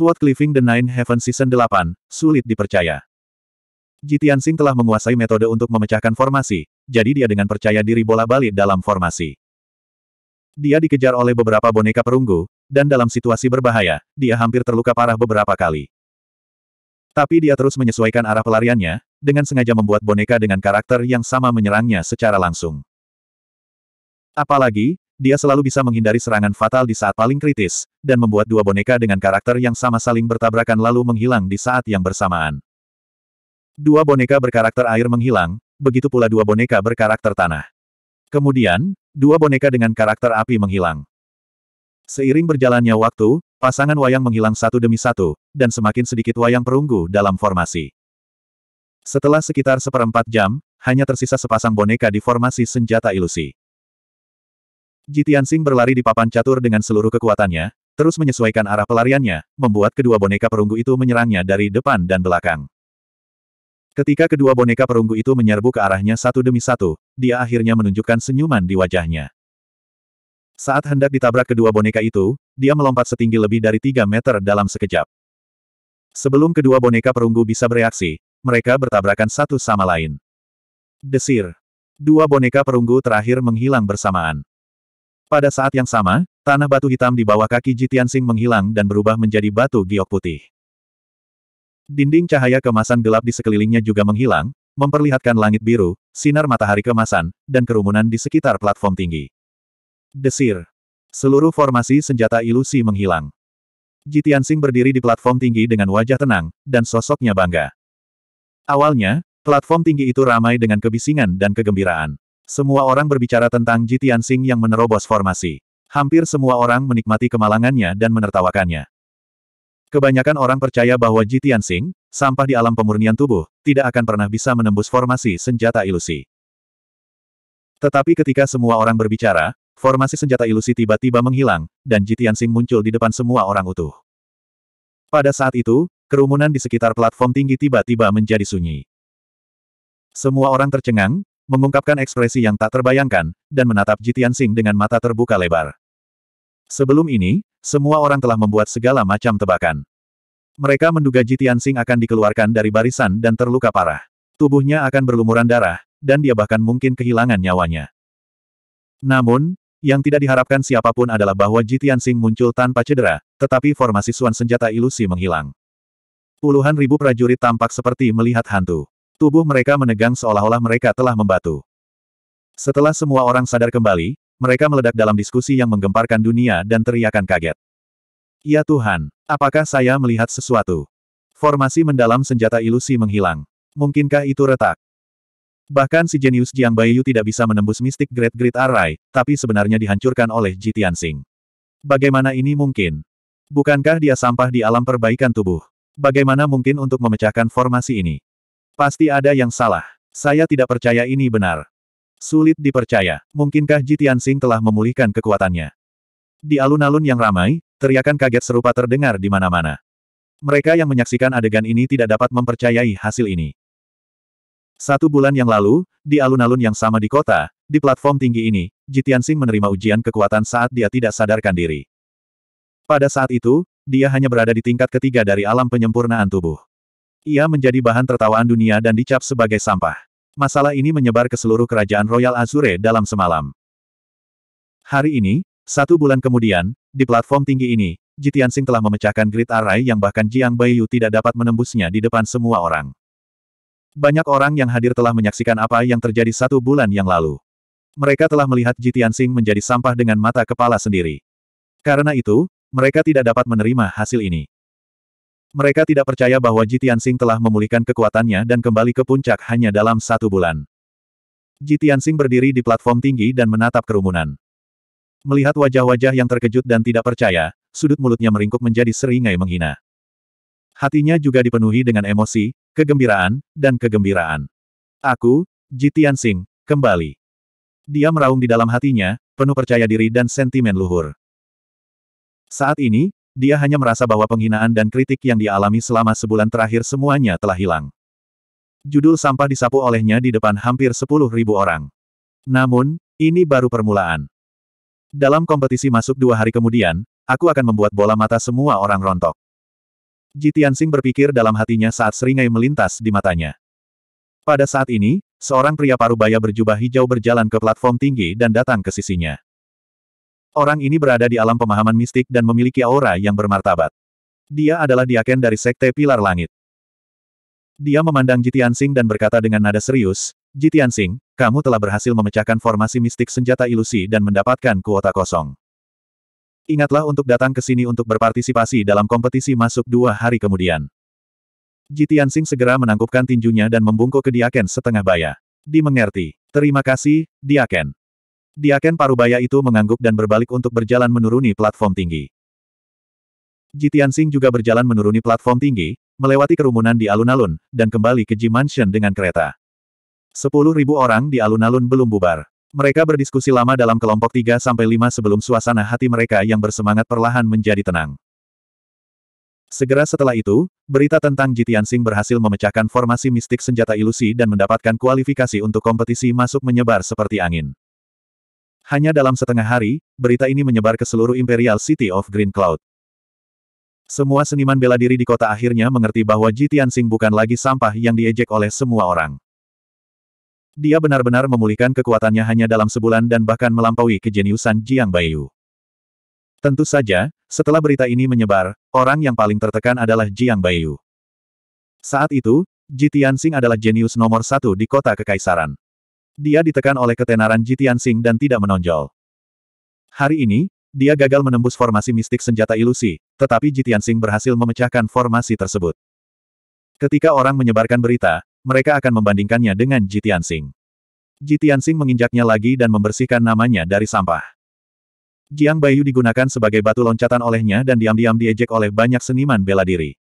Sword Cleaving the Nine Heaven Season 8, sulit dipercaya. Jitiansing telah menguasai metode untuk memecahkan formasi, jadi dia dengan percaya diri bola balik dalam formasi. Dia dikejar oleh beberapa boneka perunggu, dan dalam situasi berbahaya, dia hampir terluka parah beberapa kali. Tapi dia terus menyesuaikan arah pelariannya, dengan sengaja membuat boneka dengan karakter yang sama menyerangnya secara langsung. Apalagi, dia selalu bisa menghindari serangan fatal di saat paling kritis, dan membuat dua boneka dengan karakter yang sama saling bertabrakan lalu menghilang di saat yang bersamaan. Dua boneka berkarakter air menghilang, begitu pula dua boneka berkarakter tanah. Kemudian, dua boneka dengan karakter api menghilang. Seiring berjalannya waktu, pasangan wayang menghilang satu demi satu, dan semakin sedikit wayang perunggu dalam formasi. Setelah sekitar seperempat jam, hanya tersisa sepasang boneka di formasi senjata ilusi. Jitian Sing berlari di papan catur dengan seluruh kekuatannya, terus menyesuaikan arah pelariannya, membuat kedua boneka perunggu itu menyerangnya dari depan dan belakang. Ketika kedua boneka perunggu itu menyerbu ke arahnya satu demi satu, dia akhirnya menunjukkan senyuman di wajahnya. Saat hendak ditabrak kedua boneka itu, dia melompat setinggi lebih dari tiga meter dalam sekejap. Sebelum kedua boneka perunggu bisa bereaksi, mereka bertabrakan satu sama lain. Desir. Dua boneka perunggu terakhir menghilang bersamaan. Pada saat yang sama, tanah batu hitam di bawah kaki Ji Tianxing menghilang dan berubah menjadi batu giok putih. Dinding cahaya kemasan gelap di sekelilingnya juga menghilang, memperlihatkan langit biru, sinar matahari kemasan, dan kerumunan di sekitar platform tinggi. Desir. Seluruh formasi senjata ilusi menghilang. Ji Tianxing berdiri di platform tinggi dengan wajah tenang, dan sosoknya bangga. Awalnya, platform tinggi itu ramai dengan kebisingan dan kegembiraan. Semua orang berbicara tentang Ji Tianxing yang menerobos formasi. Hampir semua orang menikmati kemalangannya dan menertawakannya. Kebanyakan orang percaya bahwa Ji Tianxing, sampah di alam pemurnian tubuh, tidak akan pernah bisa menembus formasi senjata ilusi. Tetapi ketika semua orang berbicara, formasi senjata ilusi tiba-tiba menghilang, dan Ji Tianxing muncul di depan semua orang utuh. Pada saat itu, kerumunan di sekitar platform tinggi tiba-tiba menjadi sunyi. Semua orang tercengang, mengungkapkan ekspresi yang tak terbayangkan, dan menatap Jitian Sing dengan mata terbuka lebar. Sebelum ini, semua orang telah membuat segala macam tebakan. Mereka menduga Jitian Sing akan dikeluarkan dari barisan dan terluka parah. Tubuhnya akan berlumuran darah, dan dia bahkan mungkin kehilangan nyawanya. Namun, yang tidak diharapkan siapapun adalah bahwa Jitian Sing muncul tanpa cedera, tetapi formasi suan senjata ilusi menghilang. Puluhan ribu prajurit tampak seperti melihat hantu. Tubuh mereka menegang seolah-olah mereka telah membatu. Setelah semua orang sadar kembali, mereka meledak dalam diskusi yang menggemparkan dunia dan teriakan kaget. Ya Tuhan, apakah saya melihat sesuatu? Formasi mendalam senjata ilusi menghilang. Mungkinkah itu retak? Bahkan si jenius Jiang Baiyu tidak bisa menembus mistik Great Great Array, tapi sebenarnya dihancurkan oleh Ji Tianxing. Bagaimana ini mungkin? Bukankah dia sampah di alam perbaikan tubuh? Bagaimana mungkin untuk memecahkan formasi ini? Pasti ada yang salah. Saya tidak percaya ini benar. Sulit dipercaya. Mungkinkah Ji Tianxing telah memulihkan kekuatannya? Di alun-alun yang ramai, teriakan kaget serupa terdengar di mana-mana. Mereka yang menyaksikan adegan ini tidak dapat mempercayai hasil ini. Satu bulan yang lalu, di alun-alun yang sama di kota, di platform tinggi ini, Ji Tianxing menerima ujian kekuatan saat dia tidak sadarkan diri. Pada saat itu, dia hanya berada di tingkat ketiga dari alam penyempurnaan tubuh. Ia menjadi bahan tertawaan dunia dan dicap sebagai sampah. Masalah ini menyebar ke seluruh kerajaan Royal Azure dalam semalam. Hari ini, satu bulan kemudian, di platform tinggi ini, Sing telah memecahkan grid array yang bahkan Jiang Baiyu tidak dapat menembusnya di depan semua orang. Banyak orang yang hadir telah menyaksikan apa yang terjadi satu bulan yang lalu. Mereka telah melihat Sing menjadi sampah dengan mata kepala sendiri. Karena itu, mereka tidak dapat menerima hasil ini. Mereka tidak percaya bahwa Ji Tianxing telah memulihkan kekuatannya dan kembali ke puncak hanya dalam satu bulan. Ji Tianxing berdiri di platform tinggi dan menatap kerumunan. Melihat wajah-wajah yang terkejut dan tidak percaya, sudut mulutnya meringkuk menjadi seringai menghina. Hatinya juga dipenuhi dengan emosi, kegembiraan, dan kegembiraan. Aku, Ji Tianxing, kembali. Dia meraung di dalam hatinya, penuh percaya diri dan sentimen luhur. Saat ini, dia hanya merasa bahwa penghinaan dan kritik yang dialami selama sebulan terakhir semuanya telah hilang. Judul sampah disapu olehnya di depan hampir sepuluh ribu orang. Namun, ini baru permulaan. Dalam kompetisi masuk dua hari kemudian, aku akan membuat bola mata semua orang rontok. Jitian Singh berpikir dalam hatinya saat seringai melintas di matanya. Pada saat ini, seorang pria parubaya berjubah hijau berjalan ke platform tinggi dan datang ke sisinya. Orang ini berada di alam pemahaman mistik dan memiliki aura yang bermartabat. Dia adalah diaken dari Sekte Pilar Langit. Dia memandang Jitian Sing dan berkata dengan nada serius, Jitian Sing, kamu telah berhasil memecahkan formasi mistik senjata ilusi dan mendapatkan kuota kosong. Ingatlah untuk datang ke sini untuk berpartisipasi dalam kompetisi masuk dua hari kemudian. Jitian Sing segera menangkupkan tinjunya dan membungkuk ke Diaken setengah baya. Dimengerti. Terima kasih, Diaken. Diaken Parubaya itu mengangguk dan berbalik untuk berjalan menuruni platform tinggi. Jitian Singh juga berjalan menuruni platform tinggi, melewati kerumunan di alun-alun, dan kembali ke G Mansion dengan kereta. Sepuluh ribu orang di alun-alun belum bubar. Mereka berdiskusi lama dalam kelompok 3 sampai 5 sebelum suasana hati mereka yang bersemangat perlahan menjadi tenang. Segera setelah itu, berita tentang Jitian Singh berhasil memecahkan formasi mistik senjata ilusi dan mendapatkan kualifikasi untuk kompetisi masuk menyebar seperti angin. Hanya dalam setengah hari, berita ini menyebar ke seluruh Imperial City of Green Cloud. Semua seniman bela diri di kota akhirnya mengerti bahwa Ji Tianxing bukan lagi sampah yang diejek oleh semua orang. Dia benar-benar memulihkan kekuatannya hanya dalam sebulan dan bahkan melampaui kejeniusan Jiang Baiyu. Tentu saja, setelah berita ini menyebar, orang yang paling tertekan adalah Jiang Baiyu. Saat itu, Ji Tianxing adalah jenius nomor satu di kota kekaisaran. Dia ditekan oleh ketenaran Jitian Sing dan tidak menonjol. Hari ini, dia gagal menembus formasi mistik senjata ilusi, tetapi Jitian Sing berhasil memecahkan formasi tersebut. Ketika orang menyebarkan berita, mereka akan membandingkannya dengan Jitian Sing. Jitian Sing menginjaknya lagi dan membersihkan namanya dari sampah. Jiang Bayu digunakan sebagai batu loncatan olehnya dan diam-diam diejek oleh banyak seniman bela diri.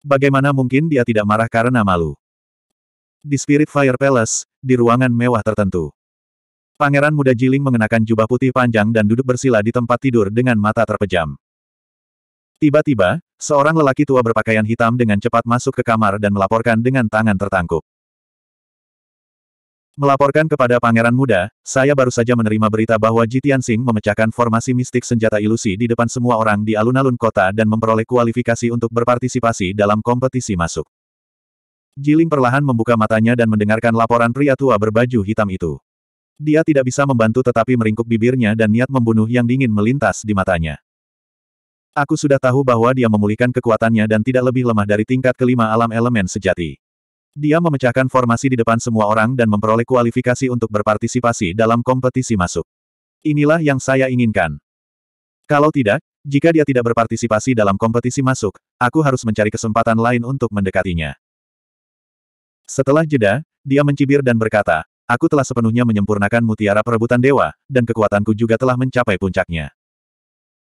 Bagaimana mungkin dia tidak marah karena malu? Di Spirit Fire Palace, di ruangan mewah tertentu. Pangeran muda Jiling mengenakan jubah putih panjang dan duduk bersila di tempat tidur dengan mata terpejam. Tiba-tiba, seorang lelaki tua berpakaian hitam dengan cepat masuk ke kamar dan melaporkan dengan tangan tertangkup. Melaporkan kepada pangeran muda, saya baru saja menerima berita bahwa Jitian Singh memecahkan formasi mistik senjata ilusi di depan semua orang di alun-alun kota dan memperoleh kualifikasi untuk berpartisipasi dalam kompetisi masuk. Jiling perlahan membuka matanya dan mendengarkan laporan pria tua berbaju hitam itu. Dia tidak bisa membantu tetapi meringkuk bibirnya dan niat membunuh yang dingin melintas di matanya. Aku sudah tahu bahwa dia memulihkan kekuatannya dan tidak lebih lemah dari tingkat kelima alam elemen sejati. Dia memecahkan formasi di depan semua orang dan memperoleh kualifikasi untuk berpartisipasi dalam kompetisi masuk. Inilah yang saya inginkan. Kalau tidak, jika dia tidak berpartisipasi dalam kompetisi masuk, aku harus mencari kesempatan lain untuk mendekatinya. Setelah jeda, dia mencibir dan berkata, Aku telah sepenuhnya menyempurnakan mutiara perebutan dewa, dan kekuatanku juga telah mencapai puncaknya.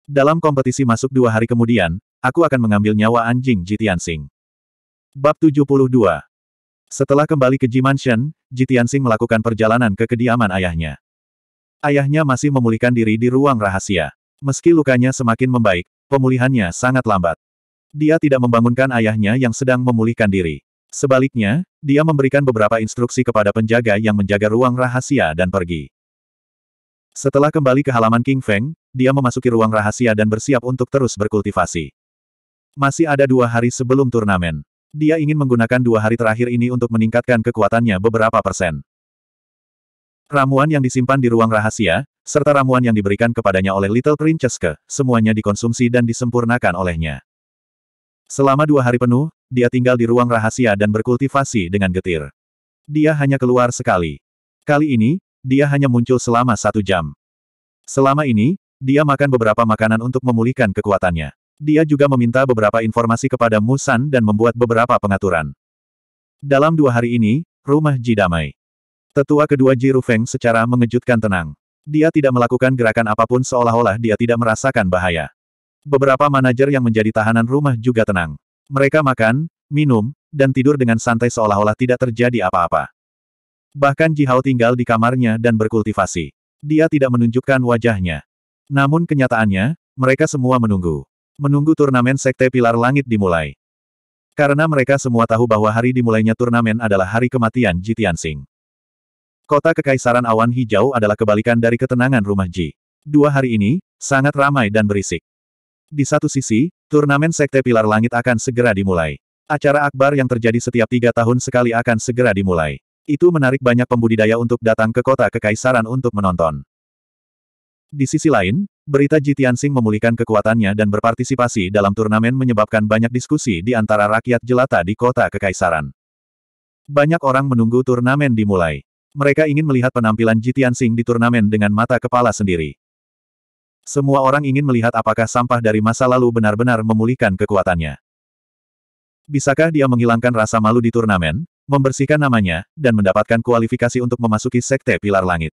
Dalam kompetisi masuk dua hari kemudian, aku akan mengambil nyawa anjing Jitian Sing. Bab 72 Setelah kembali ke Ji Mansion, Jitian Sing melakukan perjalanan ke kediaman ayahnya. Ayahnya masih memulihkan diri di ruang rahasia. Meski lukanya semakin membaik, pemulihannya sangat lambat. Dia tidak membangunkan ayahnya yang sedang memulihkan diri. Sebaliknya, dia memberikan beberapa instruksi kepada penjaga yang menjaga ruang rahasia dan pergi. Setelah kembali ke halaman King Feng, dia memasuki ruang rahasia dan bersiap untuk terus berkultivasi. Masih ada dua hari sebelum turnamen. Dia ingin menggunakan dua hari terakhir ini untuk meningkatkan kekuatannya beberapa persen. Ramuan yang disimpan di ruang rahasia, serta ramuan yang diberikan kepadanya oleh Little Princess ke, semuanya dikonsumsi dan disempurnakan olehnya. Selama dua hari penuh, dia tinggal di ruang rahasia dan berkultivasi dengan getir. Dia hanya keluar sekali. Kali ini, dia hanya muncul selama satu jam. Selama ini, dia makan beberapa makanan untuk memulihkan kekuatannya. Dia juga meminta beberapa informasi kepada Musan dan membuat beberapa pengaturan. Dalam dua hari ini, rumah Ji damai. Tetua kedua Ji Rufeng secara mengejutkan tenang. Dia tidak melakukan gerakan apapun seolah-olah dia tidak merasakan bahaya. Beberapa manajer yang menjadi tahanan rumah juga tenang. Mereka makan, minum, dan tidur dengan santai seolah-olah tidak terjadi apa-apa. Bahkan Ji Jihao tinggal di kamarnya dan berkultivasi. Dia tidak menunjukkan wajahnya. Namun kenyataannya, mereka semua menunggu. Menunggu turnamen Sekte Pilar Langit dimulai. Karena mereka semua tahu bahwa hari dimulainya turnamen adalah hari kematian Ji Tianxing. Kota Kekaisaran Awan Hijau adalah kebalikan dari ketenangan rumah Ji. Dua hari ini, sangat ramai dan berisik. Di satu sisi, turnamen Sekte Pilar Langit akan segera dimulai. Acara akbar yang terjadi setiap tiga tahun sekali akan segera dimulai. Itu menarik banyak pembudidaya untuk datang ke kota kekaisaran untuk menonton. Di sisi lain, berita Ji memulihkan kekuatannya dan berpartisipasi dalam turnamen menyebabkan banyak diskusi di antara rakyat jelata di kota kekaisaran. Banyak orang menunggu turnamen dimulai. Mereka ingin melihat penampilan Ji di turnamen dengan mata kepala sendiri. Semua orang ingin melihat apakah sampah dari masa lalu benar-benar memulihkan kekuatannya. Bisakah dia menghilangkan rasa malu di turnamen, membersihkan namanya, dan mendapatkan kualifikasi untuk memasuki Sekte Pilar Langit?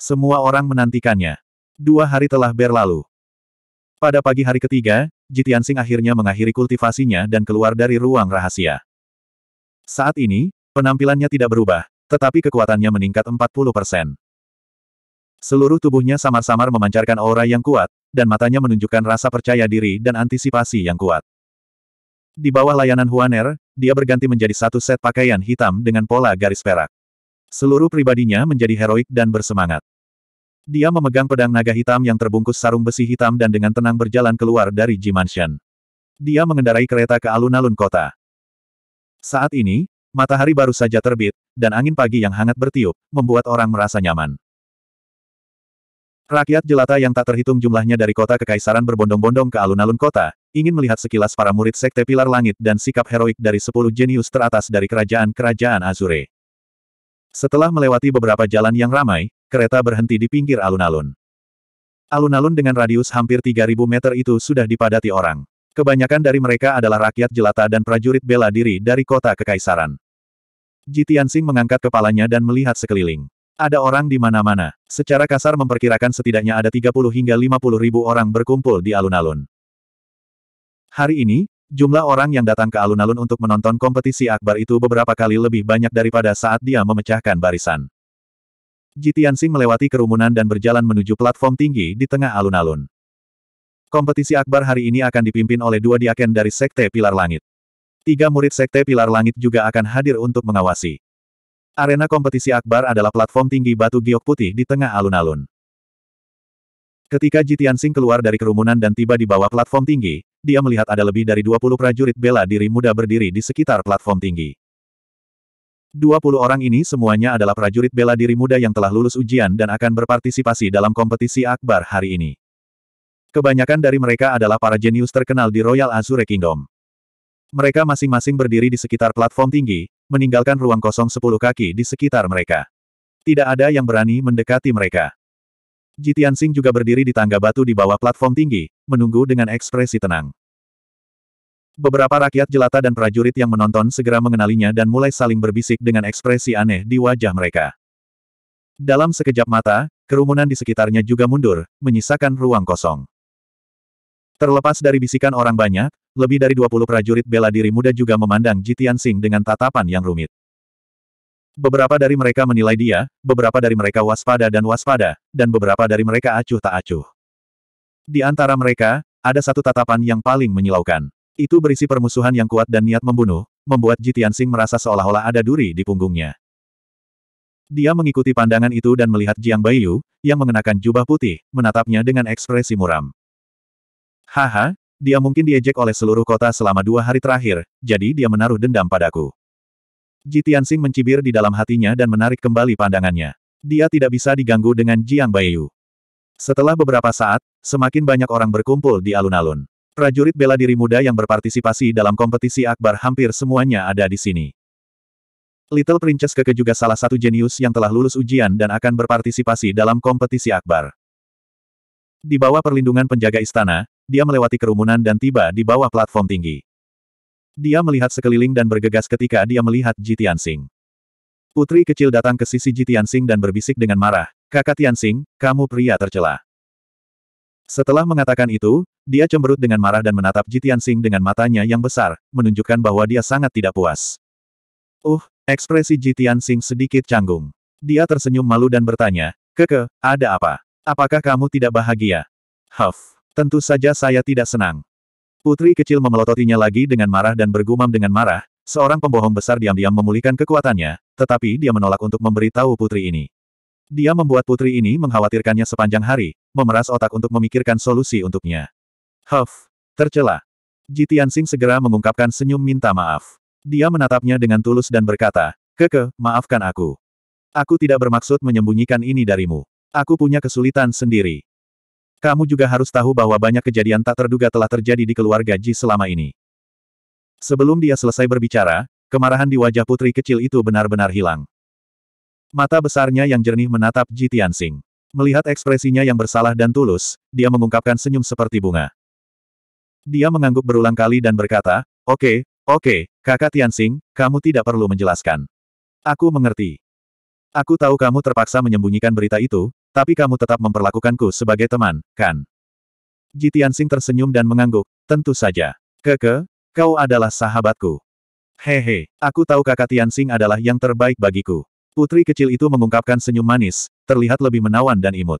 Semua orang menantikannya. Dua hari telah berlalu. Pada pagi hari ketiga, Jitian Singh akhirnya mengakhiri kultivasinya dan keluar dari ruang rahasia. Saat ini, penampilannya tidak berubah, tetapi kekuatannya meningkat 40 persen. Seluruh tubuhnya samar-samar memancarkan aura yang kuat, dan matanya menunjukkan rasa percaya diri dan antisipasi yang kuat. Di bawah layanan Huaner, dia berganti menjadi satu set pakaian hitam dengan pola garis perak. Seluruh pribadinya menjadi heroik dan bersemangat. Dia memegang pedang naga hitam yang terbungkus sarung besi hitam dan dengan tenang berjalan keluar dari Jimanshan. Dia mengendarai kereta ke alun-alun kota. Saat ini, matahari baru saja terbit, dan angin pagi yang hangat bertiup, membuat orang merasa nyaman. Rakyat jelata yang tak terhitung jumlahnya dari kota kekaisaran berbondong-bondong ke alun-alun kota, ingin melihat sekilas para murid Sekte Pilar Langit dan sikap heroik dari sepuluh jenius teratas dari kerajaan-kerajaan Azure. Setelah melewati beberapa jalan yang ramai, kereta berhenti di pinggir alun-alun. Alun-alun dengan radius hampir 3.000 meter itu sudah dipadati orang. Kebanyakan dari mereka adalah rakyat jelata dan prajurit bela diri dari kota kekaisaran. Jitian Singh mengangkat kepalanya dan melihat sekeliling. Ada orang di mana-mana. Secara kasar memperkirakan setidaknya ada 30 hingga 50 ribu orang berkumpul di alun-alun. Hari ini, jumlah orang yang datang ke alun-alun untuk menonton kompetisi akbar itu beberapa kali lebih banyak daripada saat dia memecahkan barisan. Jitiansing melewati kerumunan dan berjalan menuju platform tinggi di tengah alun-alun. Kompetisi akbar hari ini akan dipimpin oleh dua diaken dari Sekte Pilar Langit. Tiga murid Sekte Pilar Langit juga akan hadir untuk mengawasi. Arena kompetisi Akbar adalah platform tinggi batu giok putih di tengah alun-alun. Ketika Jitian Sing keluar dari kerumunan dan tiba di bawah platform tinggi, dia melihat ada lebih dari 20 prajurit bela diri muda berdiri di sekitar platform tinggi. 20 orang ini semuanya adalah prajurit bela diri muda yang telah lulus ujian dan akan berpartisipasi dalam kompetisi Akbar hari ini. Kebanyakan dari mereka adalah para jenius terkenal di Royal Azure Kingdom. Mereka masing-masing berdiri di sekitar platform tinggi, meninggalkan ruang kosong sepuluh kaki di sekitar mereka. Tidak ada yang berani mendekati mereka. Jitian Sing juga berdiri di tangga batu di bawah platform tinggi, menunggu dengan ekspresi tenang. Beberapa rakyat jelata dan prajurit yang menonton segera mengenalinya dan mulai saling berbisik dengan ekspresi aneh di wajah mereka. Dalam sekejap mata, kerumunan di sekitarnya juga mundur, menyisakan ruang kosong. Terlepas dari bisikan orang banyak, lebih dari 20 prajurit bela diri muda juga memandang Jitian Sing dengan tatapan yang rumit. Beberapa dari mereka menilai dia, beberapa dari mereka waspada dan waspada, dan beberapa dari mereka acuh tak acuh. Di antara mereka, ada satu tatapan yang paling menyilaukan. Itu berisi permusuhan yang kuat dan niat membunuh, membuat Jitian Sing merasa seolah-olah ada duri di punggungnya. Dia mengikuti pandangan itu dan melihat Jiang Baiyu, yang mengenakan jubah putih, menatapnya dengan ekspresi muram. Haha, dia mungkin diejek oleh seluruh kota selama dua hari terakhir, jadi dia menaruh dendam padaku. Ji Tianxing mencibir di dalam hatinya dan menarik kembali pandangannya. Dia tidak bisa diganggu dengan Jiang Baiyu. Setelah beberapa saat, semakin banyak orang berkumpul di alun-alun. Prajurit bela diri muda yang berpartisipasi dalam kompetisi akbar hampir semuanya ada di sini. Little Princess Keke juga salah satu jenius yang telah lulus ujian dan akan berpartisipasi dalam kompetisi akbar. Di bawah perlindungan penjaga istana, dia melewati kerumunan dan tiba di bawah platform tinggi. Dia melihat sekeliling dan bergegas ketika dia melihat Ji Tianxing. Putri kecil datang ke sisi Ji Tianxing dan berbisik dengan marah, Kakak Tianxing, kamu pria tercela. Setelah mengatakan itu, dia cemberut dengan marah dan menatap Ji Tianxing dengan matanya yang besar, menunjukkan bahwa dia sangat tidak puas. Uh, ekspresi Ji Tianxing sedikit canggung. Dia tersenyum malu dan bertanya, Keke, ada apa? Apakah kamu tidak bahagia? Huff. Tentu saja saya tidak senang. Putri kecil memelototinya lagi dengan marah dan bergumam dengan marah, seorang pembohong besar diam-diam memulihkan kekuatannya, tetapi dia menolak untuk memberitahu putri ini. Dia membuat putri ini mengkhawatirkannya sepanjang hari, memeras otak untuk memikirkan solusi untuknya. Huff! Tercela. Jitian Singh segera mengungkapkan senyum minta maaf. Dia menatapnya dengan tulus dan berkata, Keke, maafkan aku. Aku tidak bermaksud menyembunyikan ini darimu. Aku punya kesulitan sendiri. Kamu juga harus tahu bahwa banyak kejadian tak terduga telah terjadi di keluarga Ji selama ini. Sebelum dia selesai berbicara, kemarahan di wajah putri kecil itu benar-benar hilang. Mata besarnya yang jernih menatap Ji Tianxing. Melihat ekspresinya yang bersalah dan tulus, dia mengungkapkan senyum seperti bunga. Dia mengangguk berulang kali dan berkata, Oke, okay, oke, okay, kakak Tianxing, kamu tidak perlu menjelaskan. Aku mengerti. Aku tahu kamu terpaksa menyembunyikan berita itu, tapi kamu tetap memperlakukanku sebagai teman, kan? Ji Tianxing tersenyum dan mengangguk, tentu saja. Keke, kau adalah sahabatku. Hehe, aku tahu kakak Tianxing adalah yang terbaik bagiku. Putri kecil itu mengungkapkan senyum manis, terlihat lebih menawan dan imut.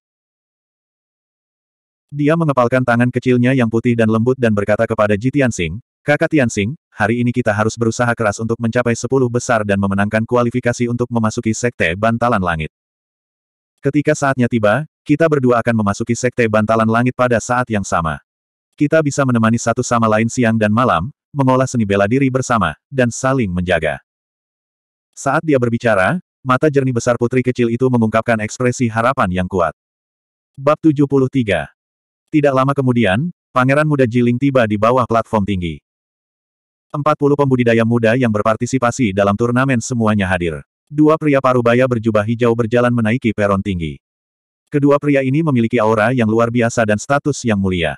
Dia mengepalkan tangan kecilnya yang putih dan lembut dan berkata kepada Ji Tianxing, Kakak Tianxing, hari ini kita harus berusaha keras untuk mencapai sepuluh besar dan memenangkan kualifikasi untuk memasuki Sekte Bantalan Langit. Ketika saatnya tiba, kita berdua akan memasuki sekte bantalan langit pada saat yang sama. Kita bisa menemani satu sama lain siang dan malam, mengolah seni bela diri bersama, dan saling menjaga. Saat dia berbicara, mata jernih besar putri kecil itu mengungkapkan ekspresi harapan yang kuat. Bab 73 Tidak lama kemudian, Pangeran Muda Jiling tiba di bawah platform tinggi. 40 pembudidaya muda yang berpartisipasi dalam turnamen semuanya hadir. Dua pria parubaya berjubah hijau berjalan menaiki peron tinggi. Kedua pria ini memiliki aura yang luar biasa dan status yang mulia.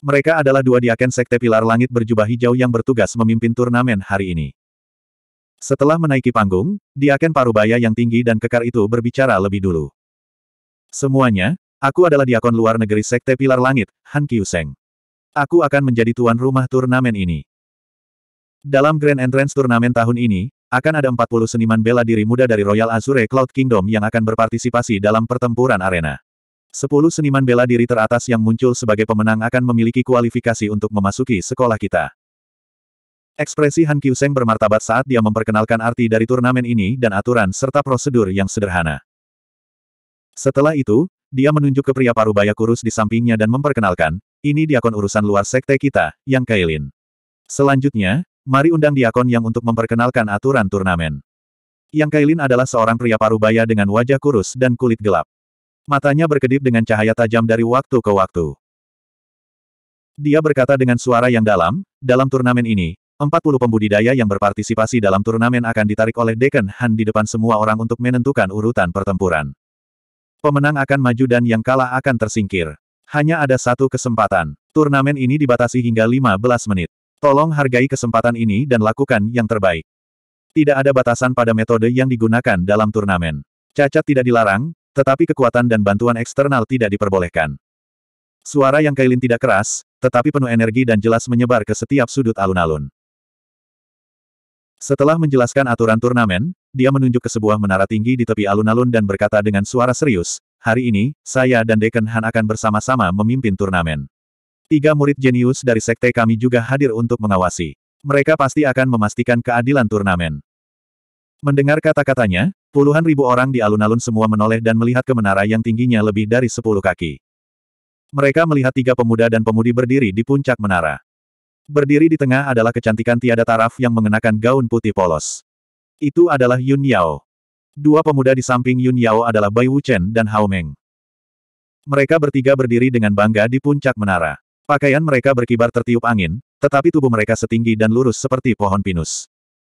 Mereka adalah dua diaken Sekte Pilar Langit berjubah hijau yang bertugas memimpin turnamen hari ini. Setelah menaiki panggung, diaken parubaya yang tinggi dan kekar itu berbicara lebih dulu. Semuanya, aku adalah diakon luar negeri Sekte Pilar Langit, Han Kyuseng. Aku akan menjadi tuan rumah turnamen ini. Dalam Grand Entrance Turnamen tahun ini, akan ada 40 seniman bela diri muda dari Royal Azure Cloud Kingdom yang akan berpartisipasi dalam pertempuran arena. 10 seniman bela diri teratas yang muncul sebagai pemenang akan memiliki kualifikasi untuk memasuki sekolah kita. Ekspresi Han Kyuseng bermartabat saat dia memperkenalkan arti dari turnamen ini dan aturan serta prosedur yang sederhana. Setelah itu, dia menunjuk ke pria parubaya kurus di sampingnya dan memperkenalkan, ini diakon urusan luar sekte kita, Yang Kailin. Selanjutnya, Mari undang Diakon yang untuk memperkenalkan aturan turnamen. Yang Kailin adalah seorang pria parubaya dengan wajah kurus dan kulit gelap. Matanya berkedip dengan cahaya tajam dari waktu ke waktu. Dia berkata dengan suara yang dalam, dalam turnamen ini, 40 pembudidaya yang berpartisipasi dalam turnamen akan ditarik oleh Deken Han di depan semua orang untuk menentukan urutan pertempuran. Pemenang akan maju dan yang kalah akan tersingkir. Hanya ada satu kesempatan. Turnamen ini dibatasi hingga 15 menit. Tolong hargai kesempatan ini dan lakukan yang terbaik. Tidak ada batasan pada metode yang digunakan dalam turnamen. Cacat tidak dilarang, tetapi kekuatan dan bantuan eksternal tidak diperbolehkan. Suara yang kailin tidak keras, tetapi penuh energi dan jelas menyebar ke setiap sudut alun-alun. Setelah menjelaskan aturan turnamen, dia menunjuk ke sebuah menara tinggi di tepi alun-alun dan berkata dengan suara serius, Hari ini, saya dan Deken Han akan bersama-sama memimpin turnamen. Tiga murid jenius dari sekte kami juga hadir untuk mengawasi. Mereka pasti akan memastikan keadilan turnamen. Mendengar kata-katanya, puluhan ribu orang di alun-alun semua menoleh dan melihat ke menara yang tingginya lebih dari sepuluh kaki. Mereka melihat tiga pemuda dan pemudi berdiri di puncak menara. Berdiri di tengah adalah kecantikan tiada taraf yang mengenakan gaun putih polos. Itu adalah Yun Yao. Dua pemuda di samping Yun Yao adalah Bai Wuchen dan Hao Meng. Mereka bertiga berdiri dengan bangga di puncak menara. Pakaian mereka berkibar tertiup angin, tetapi tubuh mereka setinggi dan lurus seperti pohon pinus.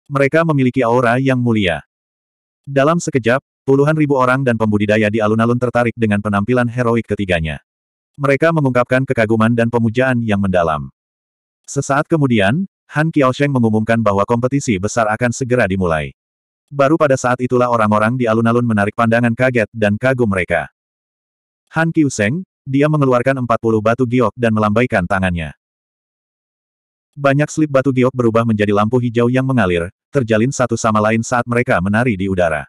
Mereka memiliki aura yang mulia. Dalam sekejap, puluhan ribu orang dan pembudidaya di alun-alun tertarik dengan penampilan heroik ketiganya. Mereka mengungkapkan kekaguman dan pemujaan yang mendalam. Sesaat kemudian, Han Sheng mengumumkan bahwa kompetisi besar akan segera dimulai. Baru pada saat itulah orang-orang di alun-alun menarik pandangan kaget dan kagum mereka. Han Sheng dia mengeluarkan 40 batu giok dan melambaikan tangannya. Banyak slip batu giok berubah menjadi lampu hijau yang mengalir, terjalin satu sama lain saat mereka menari di udara.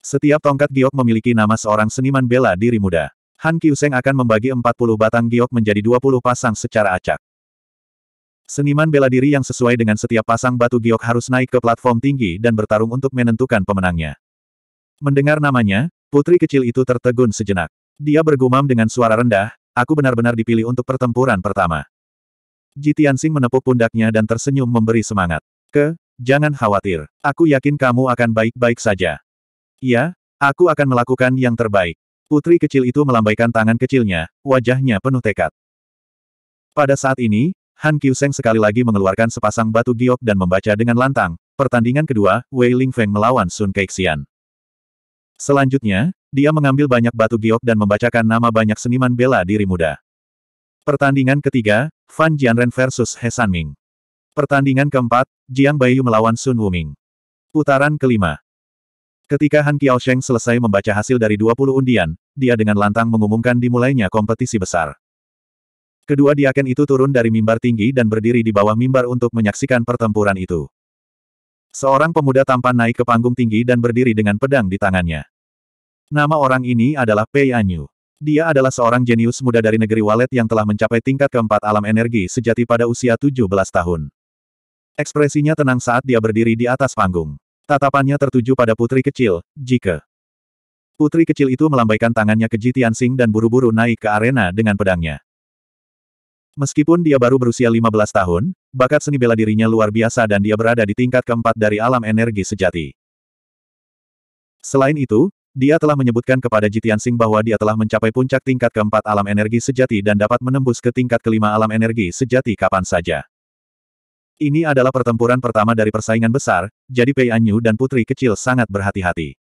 Setiap tongkat giok memiliki nama seorang seniman bela diri muda. Han Kiuseng akan membagi 40 batang giok menjadi 20 pasang secara acak. Seniman bela diri yang sesuai dengan setiap pasang batu giok harus naik ke platform tinggi dan bertarung untuk menentukan pemenangnya. Mendengar namanya, putri kecil itu tertegun sejenak. Dia bergumam dengan suara rendah, aku benar-benar dipilih untuk pertempuran pertama. Ji menepuk pundaknya dan tersenyum memberi semangat. Ke, jangan khawatir. Aku yakin kamu akan baik-baik saja. Iya, aku akan melakukan yang terbaik. Putri kecil itu melambaikan tangan kecilnya, wajahnya penuh tekad. Pada saat ini, Han Qiuseng sekali lagi mengeluarkan sepasang batu giok dan membaca dengan lantang, pertandingan kedua, Wei Lingfeng melawan Sun Keixian. Selanjutnya, dia mengambil banyak batu giok dan membacakan nama banyak seniman bela diri muda. Pertandingan ketiga, Fan Jianren versus He Sanming. Pertandingan keempat, Jiang Baiyu melawan Sun Wuming. Putaran kelima. Ketika Han Sheng selesai membaca hasil dari 20 undian, dia dengan lantang mengumumkan dimulainya kompetisi besar. Kedua diaken itu turun dari mimbar tinggi dan berdiri di bawah mimbar untuk menyaksikan pertempuran itu. Seorang pemuda tampan naik ke panggung tinggi dan berdiri dengan pedang di tangannya. Nama orang ini adalah Pei Anyu. Dia adalah seorang jenius muda dari negeri Walet yang telah mencapai tingkat keempat alam energi sejati pada usia 17 tahun. Ekspresinya tenang saat dia berdiri di atas panggung. Tatapannya tertuju pada putri kecil, Jike. Putri kecil itu melambaikan tangannya ke Jitian Sing dan buru-buru naik ke arena dengan pedangnya. Meskipun dia baru berusia 15 tahun, bakat seni bela dirinya luar biasa dan dia berada di tingkat keempat dari alam energi sejati. Selain itu, dia telah menyebutkan kepada Jitian Sing bahwa dia telah mencapai puncak tingkat keempat alam energi sejati dan dapat menembus ke tingkat kelima alam energi sejati kapan saja. Ini adalah pertempuran pertama dari persaingan besar, jadi Pei Anyu dan Putri Kecil sangat berhati-hati.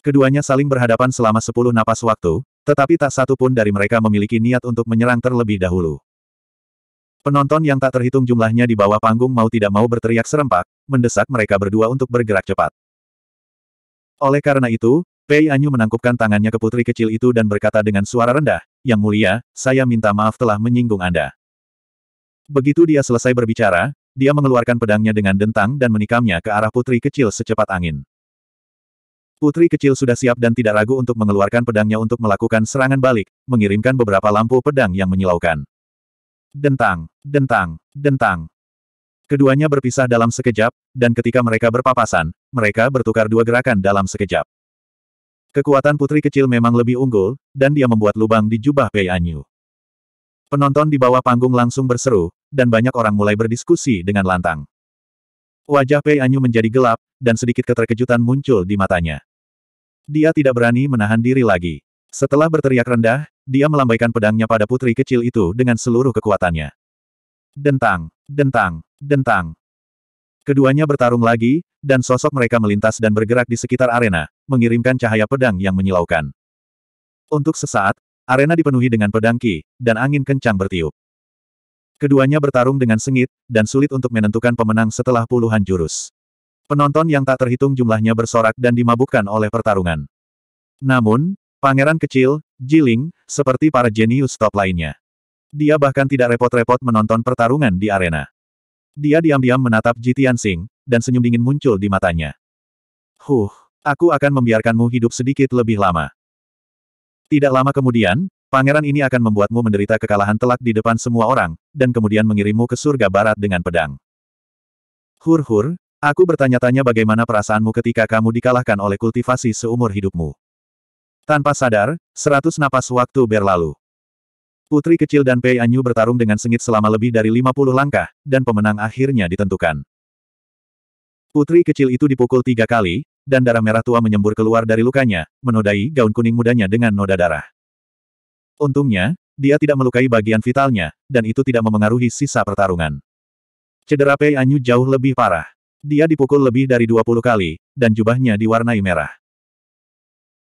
Keduanya saling berhadapan selama sepuluh napas waktu, tetapi tak satu pun dari mereka memiliki niat untuk menyerang terlebih dahulu. Penonton yang tak terhitung jumlahnya di bawah panggung mau tidak mau berteriak serempak, mendesak mereka berdua untuk bergerak cepat. Oleh karena itu, Pei Anyu menangkupkan tangannya ke putri kecil itu dan berkata dengan suara rendah, Yang mulia, saya minta maaf telah menyinggung Anda. Begitu dia selesai berbicara, dia mengeluarkan pedangnya dengan dentang dan menikamnya ke arah putri kecil secepat angin. Putri kecil sudah siap dan tidak ragu untuk mengeluarkan pedangnya untuk melakukan serangan balik, mengirimkan beberapa lampu pedang yang menyilaukan. Dentang, dentang, dentang. Keduanya berpisah dalam sekejap, dan ketika mereka berpapasan, mereka bertukar dua gerakan dalam sekejap. Kekuatan putri kecil memang lebih unggul, dan dia membuat lubang di jubah Pei Anyu. Penonton di bawah panggung langsung berseru, dan banyak orang mulai berdiskusi dengan lantang. Wajah Pei Anyu menjadi gelap, dan sedikit keterkejutan muncul di matanya. Dia tidak berani menahan diri lagi. Setelah berteriak rendah, dia melambaikan pedangnya pada putri kecil itu dengan seluruh kekuatannya. Dentang, dentang, dentang. Keduanya bertarung lagi, dan sosok mereka melintas dan bergerak di sekitar arena, mengirimkan cahaya pedang yang menyilaukan. Untuk sesaat, arena dipenuhi dengan pedang ki, dan angin kencang bertiup. Keduanya bertarung dengan sengit, dan sulit untuk menentukan pemenang setelah puluhan jurus. Penonton yang tak terhitung jumlahnya bersorak dan dimabukkan oleh pertarungan. Namun, pangeran kecil, Jiling, seperti para jenius top lainnya. Dia bahkan tidak repot-repot menonton pertarungan di arena. Dia diam-diam menatap Jitian Sing, dan senyum dingin muncul di matanya. Huh, aku akan membiarkanmu hidup sedikit lebih lama. Tidak lama kemudian, pangeran ini akan membuatmu menderita kekalahan telak di depan semua orang, dan kemudian mengirimmu ke surga barat dengan pedang. Hur-hur, Aku bertanya-tanya bagaimana perasaanmu ketika kamu dikalahkan oleh kultivasi seumur hidupmu. Tanpa sadar, seratus napas waktu berlalu. Putri kecil dan Pei Anyu bertarung dengan sengit selama lebih dari 50 langkah, dan pemenang akhirnya ditentukan. Putri kecil itu dipukul tiga kali, dan darah merah tua menyembur keluar dari lukanya, menodai gaun kuning mudanya dengan noda darah. Untungnya, dia tidak melukai bagian vitalnya, dan itu tidak memengaruhi sisa pertarungan. Cedera Pei Anyu jauh lebih parah. Dia dipukul lebih dari 20 kali, dan jubahnya diwarnai merah.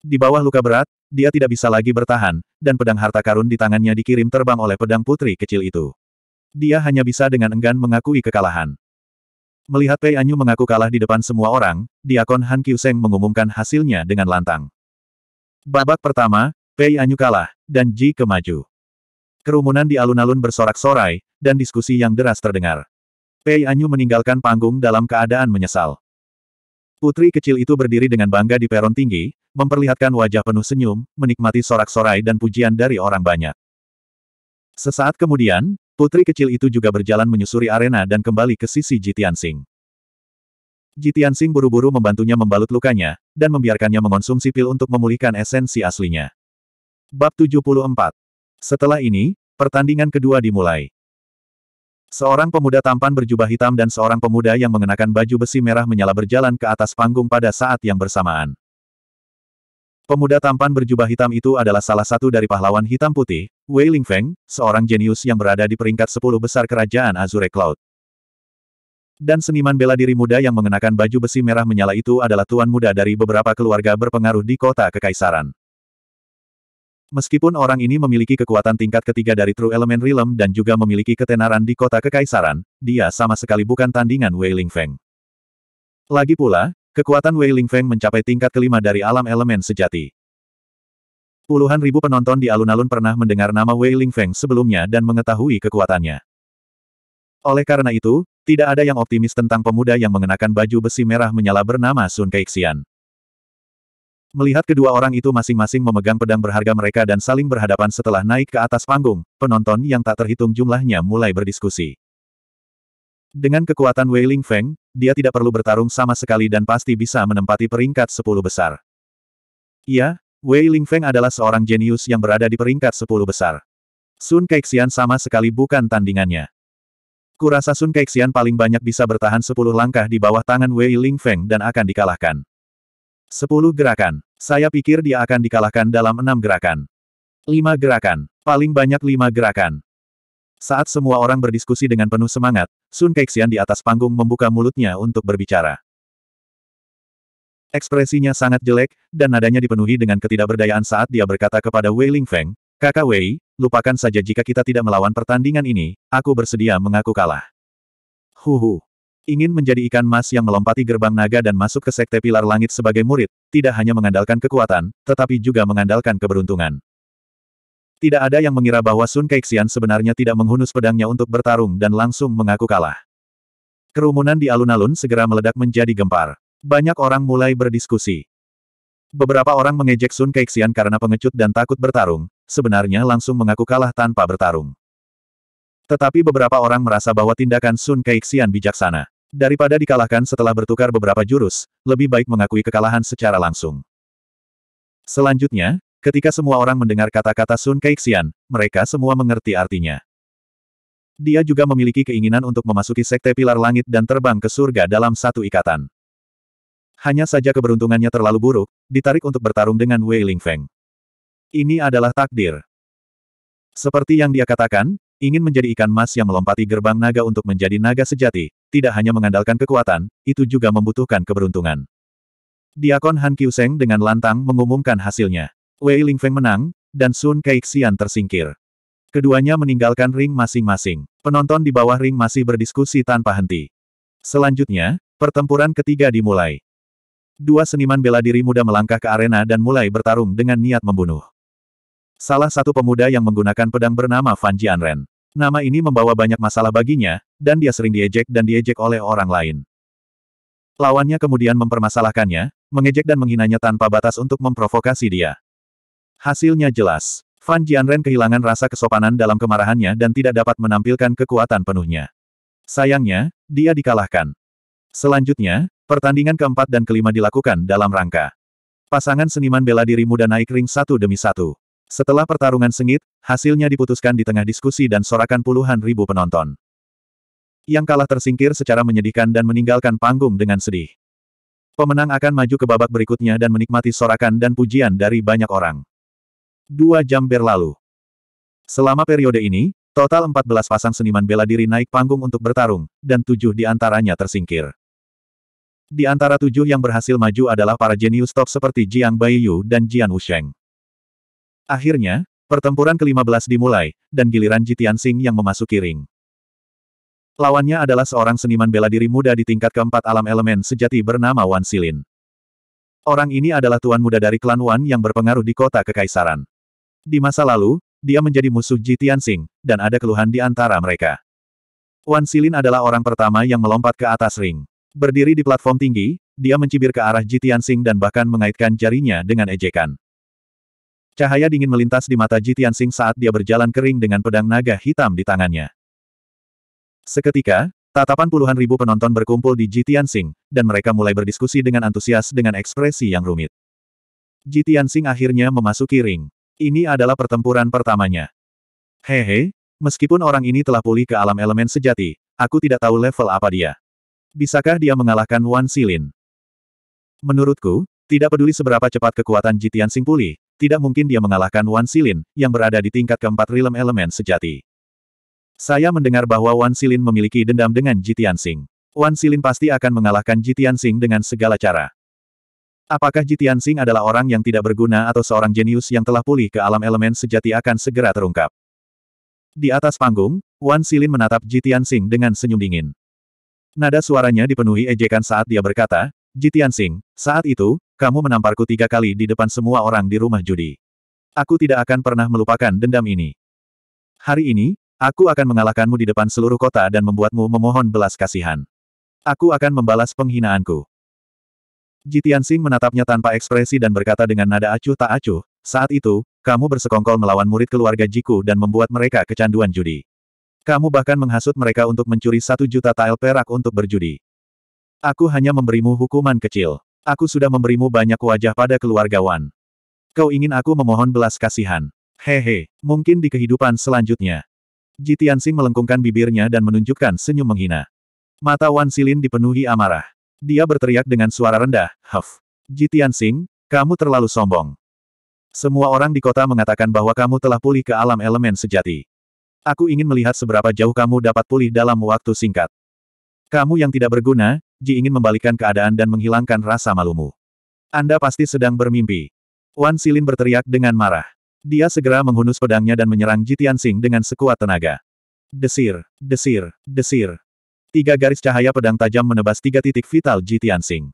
Di bawah luka berat, dia tidak bisa lagi bertahan, dan pedang harta karun di tangannya dikirim terbang oleh pedang putri kecil itu. Dia hanya bisa dengan enggan mengakui kekalahan. Melihat Pei Anyu mengaku kalah di depan semua orang, Diakon Han Kyuseng mengumumkan hasilnya dengan lantang. Babak pertama, Pei Anyu kalah, dan Ji kemaju. Kerumunan di alun-alun bersorak-sorai, dan diskusi yang deras terdengar. Pei Anyu meninggalkan panggung dalam keadaan menyesal. Putri kecil itu berdiri dengan bangga di peron tinggi, memperlihatkan wajah penuh senyum, menikmati sorak-sorai dan pujian dari orang banyak. Sesaat kemudian, putri kecil itu juga berjalan menyusuri arena dan kembali ke sisi Jitian Sing. Jitian Sing buru-buru membantunya membalut lukanya, dan membiarkannya mengonsumsi pil untuk memulihkan esensi aslinya. Bab 74 Setelah ini, pertandingan kedua dimulai. Seorang pemuda tampan berjubah hitam dan seorang pemuda yang mengenakan baju besi merah menyala berjalan ke atas panggung pada saat yang bersamaan. Pemuda tampan berjubah hitam itu adalah salah satu dari pahlawan hitam putih, Wei Lingfeng, seorang jenius yang berada di peringkat 10 besar kerajaan Azure Cloud. Dan seniman bela diri muda yang mengenakan baju besi merah menyala itu adalah tuan muda dari beberapa keluarga berpengaruh di kota Kekaisaran. Meskipun orang ini memiliki kekuatan tingkat ketiga dari True Element Realm dan juga memiliki ketenaran di kota kekaisaran, dia sama sekali bukan tandingan Wei Ling Feng. Lagi pula, kekuatan Wei Ling Feng mencapai tingkat kelima dari alam elemen sejati. Puluhan ribu penonton di alun-alun pernah mendengar nama Wei Ling Feng sebelumnya dan mengetahui kekuatannya. Oleh karena itu, tidak ada yang optimis tentang pemuda yang mengenakan baju besi merah menyala bernama Sun Keixian. Melihat kedua orang itu masing-masing memegang pedang berharga mereka dan saling berhadapan setelah naik ke atas panggung, penonton yang tak terhitung jumlahnya mulai berdiskusi. Dengan kekuatan Wei Ling Feng, dia tidak perlu bertarung sama sekali dan pasti bisa menempati peringkat sepuluh besar. Iya, Wei Ling Feng adalah seorang jenius yang berada di peringkat sepuluh besar. Sun Kaixian sama sekali bukan tandingannya. Kurasa Sun Kaixian paling banyak bisa bertahan sepuluh langkah di bawah tangan Wei Ling Feng dan akan dikalahkan. Sepuluh gerakan. Saya pikir dia akan dikalahkan dalam enam gerakan. Lima gerakan. Paling banyak lima gerakan. Saat semua orang berdiskusi dengan penuh semangat, Sun Keixian di atas panggung membuka mulutnya untuk berbicara. Ekspresinya sangat jelek, dan nadanya dipenuhi dengan ketidakberdayaan saat dia berkata kepada Wei Ling Feng, Kakak Wei, lupakan saja jika kita tidak melawan pertandingan ini, aku bersedia mengaku kalah. Huhu. Ingin menjadi ikan mas yang melompati gerbang naga dan masuk ke sekte pilar langit sebagai murid, tidak hanya mengandalkan kekuatan, tetapi juga mengandalkan keberuntungan. Tidak ada yang mengira bahwa Sun Kaixian sebenarnya tidak menghunus pedangnya untuk bertarung dan langsung mengaku kalah. Kerumunan di alun-alun segera meledak menjadi gempar. Banyak orang mulai berdiskusi. Beberapa orang mengejek Sun Kaixian karena pengecut dan takut bertarung, sebenarnya langsung mengaku kalah tanpa bertarung. Tetapi beberapa orang merasa bahwa tindakan Sun Kaixian bijaksana. Daripada dikalahkan setelah bertukar beberapa jurus, lebih baik mengakui kekalahan secara langsung. Selanjutnya, ketika semua orang mendengar kata-kata Sun Kaixian, mereka semua mengerti artinya. Dia juga memiliki keinginan untuk memasuki sekte pilar langit dan terbang ke surga dalam satu ikatan. Hanya saja keberuntungannya terlalu buruk, ditarik untuk bertarung dengan Wei Lingfeng. Ini adalah takdir. Seperti yang dia katakan, ingin menjadi ikan emas yang melompati gerbang naga untuk menjadi naga sejati, tidak hanya mengandalkan kekuatan, itu juga membutuhkan keberuntungan. Diakon Han Kyuseng dengan lantang mengumumkan hasilnya. Wei Lingfeng menang, dan Sun Keixian tersingkir. Keduanya meninggalkan ring masing-masing. Penonton di bawah ring masih berdiskusi tanpa henti. Selanjutnya, pertempuran ketiga dimulai. Dua seniman bela diri muda melangkah ke arena dan mulai bertarung dengan niat membunuh. Salah satu pemuda yang menggunakan pedang bernama Fan Jianren. Nama ini membawa banyak masalah baginya, dan dia sering diejek dan diejek oleh orang lain. Lawannya kemudian mempermasalahkannya, mengejek dan menghinanya tanpa batas untuk memprovokasi dia. Hasilnya jelas. Fan Jianren kehilangan rasa kesopanan dalam kemarahannya dan tidak dapat menampilkan kekuatan penuhnya. Sayangnya, dia dikalahkan. Selanjutnya, pertandingan keempat dan kelima dilakukan dalam rangka. Pasangan seniman bela diri muda naik ring satu demi satu. Setelah pertarungan sengit, hasilnya diputuskan di tengah diskusi dan sorakan puluhan ribu penonton. Yang kalah tersingkir secara menyedihkan dan meninggalkan panggung dengan sedih. Pemenang akan maju ke babak berikutnya dan menikmati sorakan dan pujian dari banyak orang. Dua jam berlalu. Selama periode ini, total 14 pasang seniman bela diri naik panggung untuk bertarung, dan tujuh di antaranya tersingkir. Di antara tujuh yang berhasil maju adalah para jenius top seperti Jiang Baiyu dan Jian Wusheng. Akhirnya, pertempuran ke-15 dimulai, dan giliran Jitian Sing yang memasuki ring. Lawannya adalah seorang seniman bela diri muda di tingkat keempat alam elemen sejati bernama Wan Silin. Orang ini adalah tuan muda dari klan Wan yang berpengaruh di kota Kekaisaran. Di masa lalu, dia menjadi musuh Ji Tianxing, dan ada keluhan di antara mereka. Wan Silin adalah orang pertama yang melompat ke atas ring. Berdiri di platform tinggi, dia mencibir ke arah Ji Tianxing dan bahkan mengaitkan jarinya dengan ejekan. Cahaya dingin melintas di mata Ji Tianxing saat dia berjalan kering dengan pedang naga hitam di tangannya. Seketika, tatapan puluhan ribu penonton berkumpul di Ji Tianxing, dan mereka mulai berdiskusi dengan antusias dengan ekspresi yang rumit. Ji Tianxing akhirnya memasuki ring. Ini adalah pertempuran pertamanya. Hehe, meskipun orang ini telah pulih ke alam elemen sejati, aku tidak tahu level apa dia. Bisakah dia mengalahkan Wan Silin? Menurutku, tidak peduli seberapa cepat kekuatan Jitian Sing pulih, tidak mungkin dia mengalahkan Wan Silin, yang berada di tingkat keempat realm elemen sejati. Saya mendengar bahwa Wan Silin memiliki dendam dengan Jitian Sing. Wan Silin pasti akan mengalahkan Jitian Sing dengan segala cara. Apakah Jitian Sing adalah orang yang tidak berguna atau seorang jenius yang telah pulih ke alam elemen sejati akan segera terungkap. Di atas panggung, Wan Silin menatap Jitian Sing dengan senyum dingin. Nada suaranya dipenuhi ejekan saat dia berkata, Jitian Sing, saat itu, kamu menamparku tiga kali di depan semua orang di rumah judi. Aku tidak akan pernah melupakan dendam ini. Hari ini, aku akan mengalahkanmu di depan seluruh kota dan membuatmu memohon belas kasihan. Aku akan membalas penghinaanku. Jitian Sing menatapnya tanpa ekspresi dan berkata dengan nada acuh tak acuh, saat itu, kamu bersekongkol melawan murid keluarga Jiku dan membuat mereka kecanduan judi. Kamu bahkan menghasut mereka untuk mencuri satu juta tael perak untuk berjudi. Aku hanya memberimu hukuman kecil. Aku sudah memberimu banyak wajah pada keluarga Wan. Kau ingin aku memohon belas kasihan. Hehe, mungkin di kehidupan selanjutnya. Ji Tianxing melengkungkan bibirnya dan menunjukkan senyum menghina. Mata Wan Silin dipenuhi amarah. Dia berteriak dengan suara rendah, Huff. Ji Tianxing, kamu terlalu sombong. Semua orang di kota mengatakan bahwa kamu telah pulih ke alam elemen sejati. Aku ingin melihat seberapa jauh kamu dapat pulih dalam waktu singkat. Kamu yang tidak berguna, Ji ingin membalikkan keadaan dan menghilangkan rasa malumu. Anda pasti sedang bermimpi. Wan Silin berteriak dengan marah. Dia segera menghunus pedangnya dan menyerang Ji Tianxing dengan sekuat tenaga. Desir, desir, desir. Tiga garis cahaya pedang tajam menebas tiga titik vital Ji Tianxing.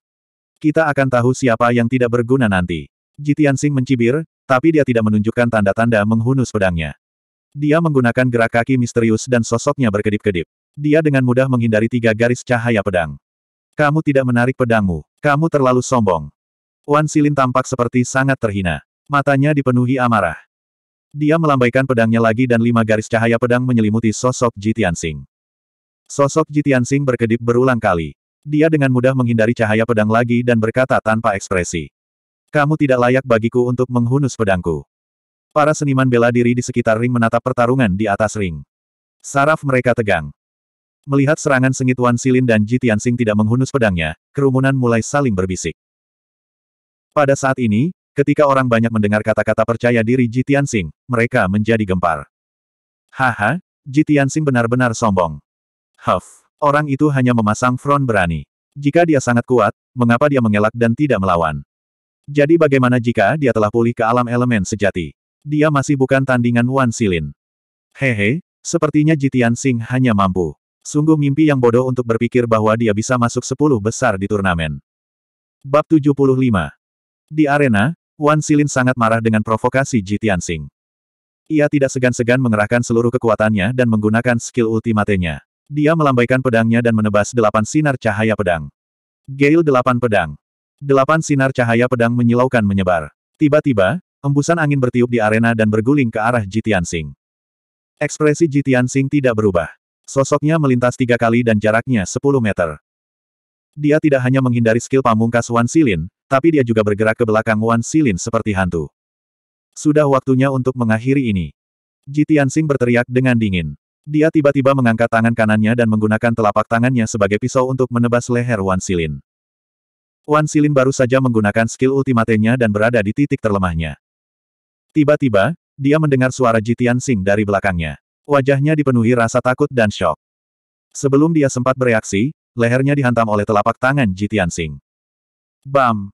Kita akan tahu siapa yang tidak berguna nanti. Ji Tianxing mencibir, tapi dia tidak menunjukkan tanda-tanda menghunus pedangnya. Dia menggunakan gerak kaki misterius dan sosoknya berkedip-kedip. Dia dengan mudah menghindari tiga garis cahaya pedang. Kamu tidak menarik pedangmu. Kamu terlalu sombong. Wan Silin tampak seperti sangat terhina. Matanya dipenuhi amarah. Dia melambaikan pedangnya lagi dan lima garis cahaya pedang menyelimuti sosok Jitiansing. Sosok Jitiansing berkedip berulang kali. Dia dengan mudah menghindari cahaya pedang lagi dan berkata tanpa ekspresi. Kamu tidak layak bagiku untuk menghunus pedangku. Para seniman bela diri di sekitar ring menatap pertarungan di atas ring. Saraf mereka tegang. Melihat serangan sengit Wan Silin dan Ji Tianxing tidak menghunus pedangnya, kerumunan mulai saling berbisik. Pada saat ini, ketika orang banyak mendengar kata-kata percaya diri Ji Tianxing, mereka menjadi gempar. Haha, Ji Tianxing benar-benar sombong. Huff, orang itu hanya memasang front berani. Jika dia sangat kuat, mengapa dia mengelak dan tidak melawan? Jadi bagaimana jika dia telah pulih ke alam elemen sejati? Dia masih bukan tandingan Wan Silin. Hehe, sepertinya Jitian Sing hanya mampu Sungguh mimpi yang bodoh untuk berpikir bahwa dia bisa masuk sepuluh besar di turnamen. Bab 75 Di arena, Wan Silin sangat marah dengan provokasi Ji Tianxing. Ia tidak segan-segan mengerahkan seluruh kekuatannya dan menggunakan skill ultimatenya. Dia melambaikan pedangnya dan menebas delapan sinar cahaya pedang. Gale delapan pedang. Delapan sinar cahaya pedang menyilaukan menyebar. Tiba-tiba, embusan angin bertiup di arena dan berguling ke arah Ji Tianxing. Ekspresi Ji Tianxing tidak berubah. Sosoknya melintas tiga kali dan jaraknya sepuluh meter. Dia tidak hanya menghindari skill pamungkas Wan Silin, tapi dia juga bergerak ke belakang Wan Silin seperti hantu. Sudah waktunya untuk mengakhiri ini. Jitian Sing berteriak dengan dingin. Dia tiba-tiba mengangkat tangan kanannya dan menggunakan telapak tangannya sebagai pisau untuk menebas leher Wan Silin. Wan Silin baru saja menggunakan skill ultimatenya dan berada di titik terlemahnya. Tiba-tiba, dia mendengar suara Jitian Sing dari belakangnya. Wajahnya dipenuhi rasa takut dan shock. Sebelum dia sempat bereaksi, lehernya dihantam oleh telapak tangan Jitian Sing. Bam!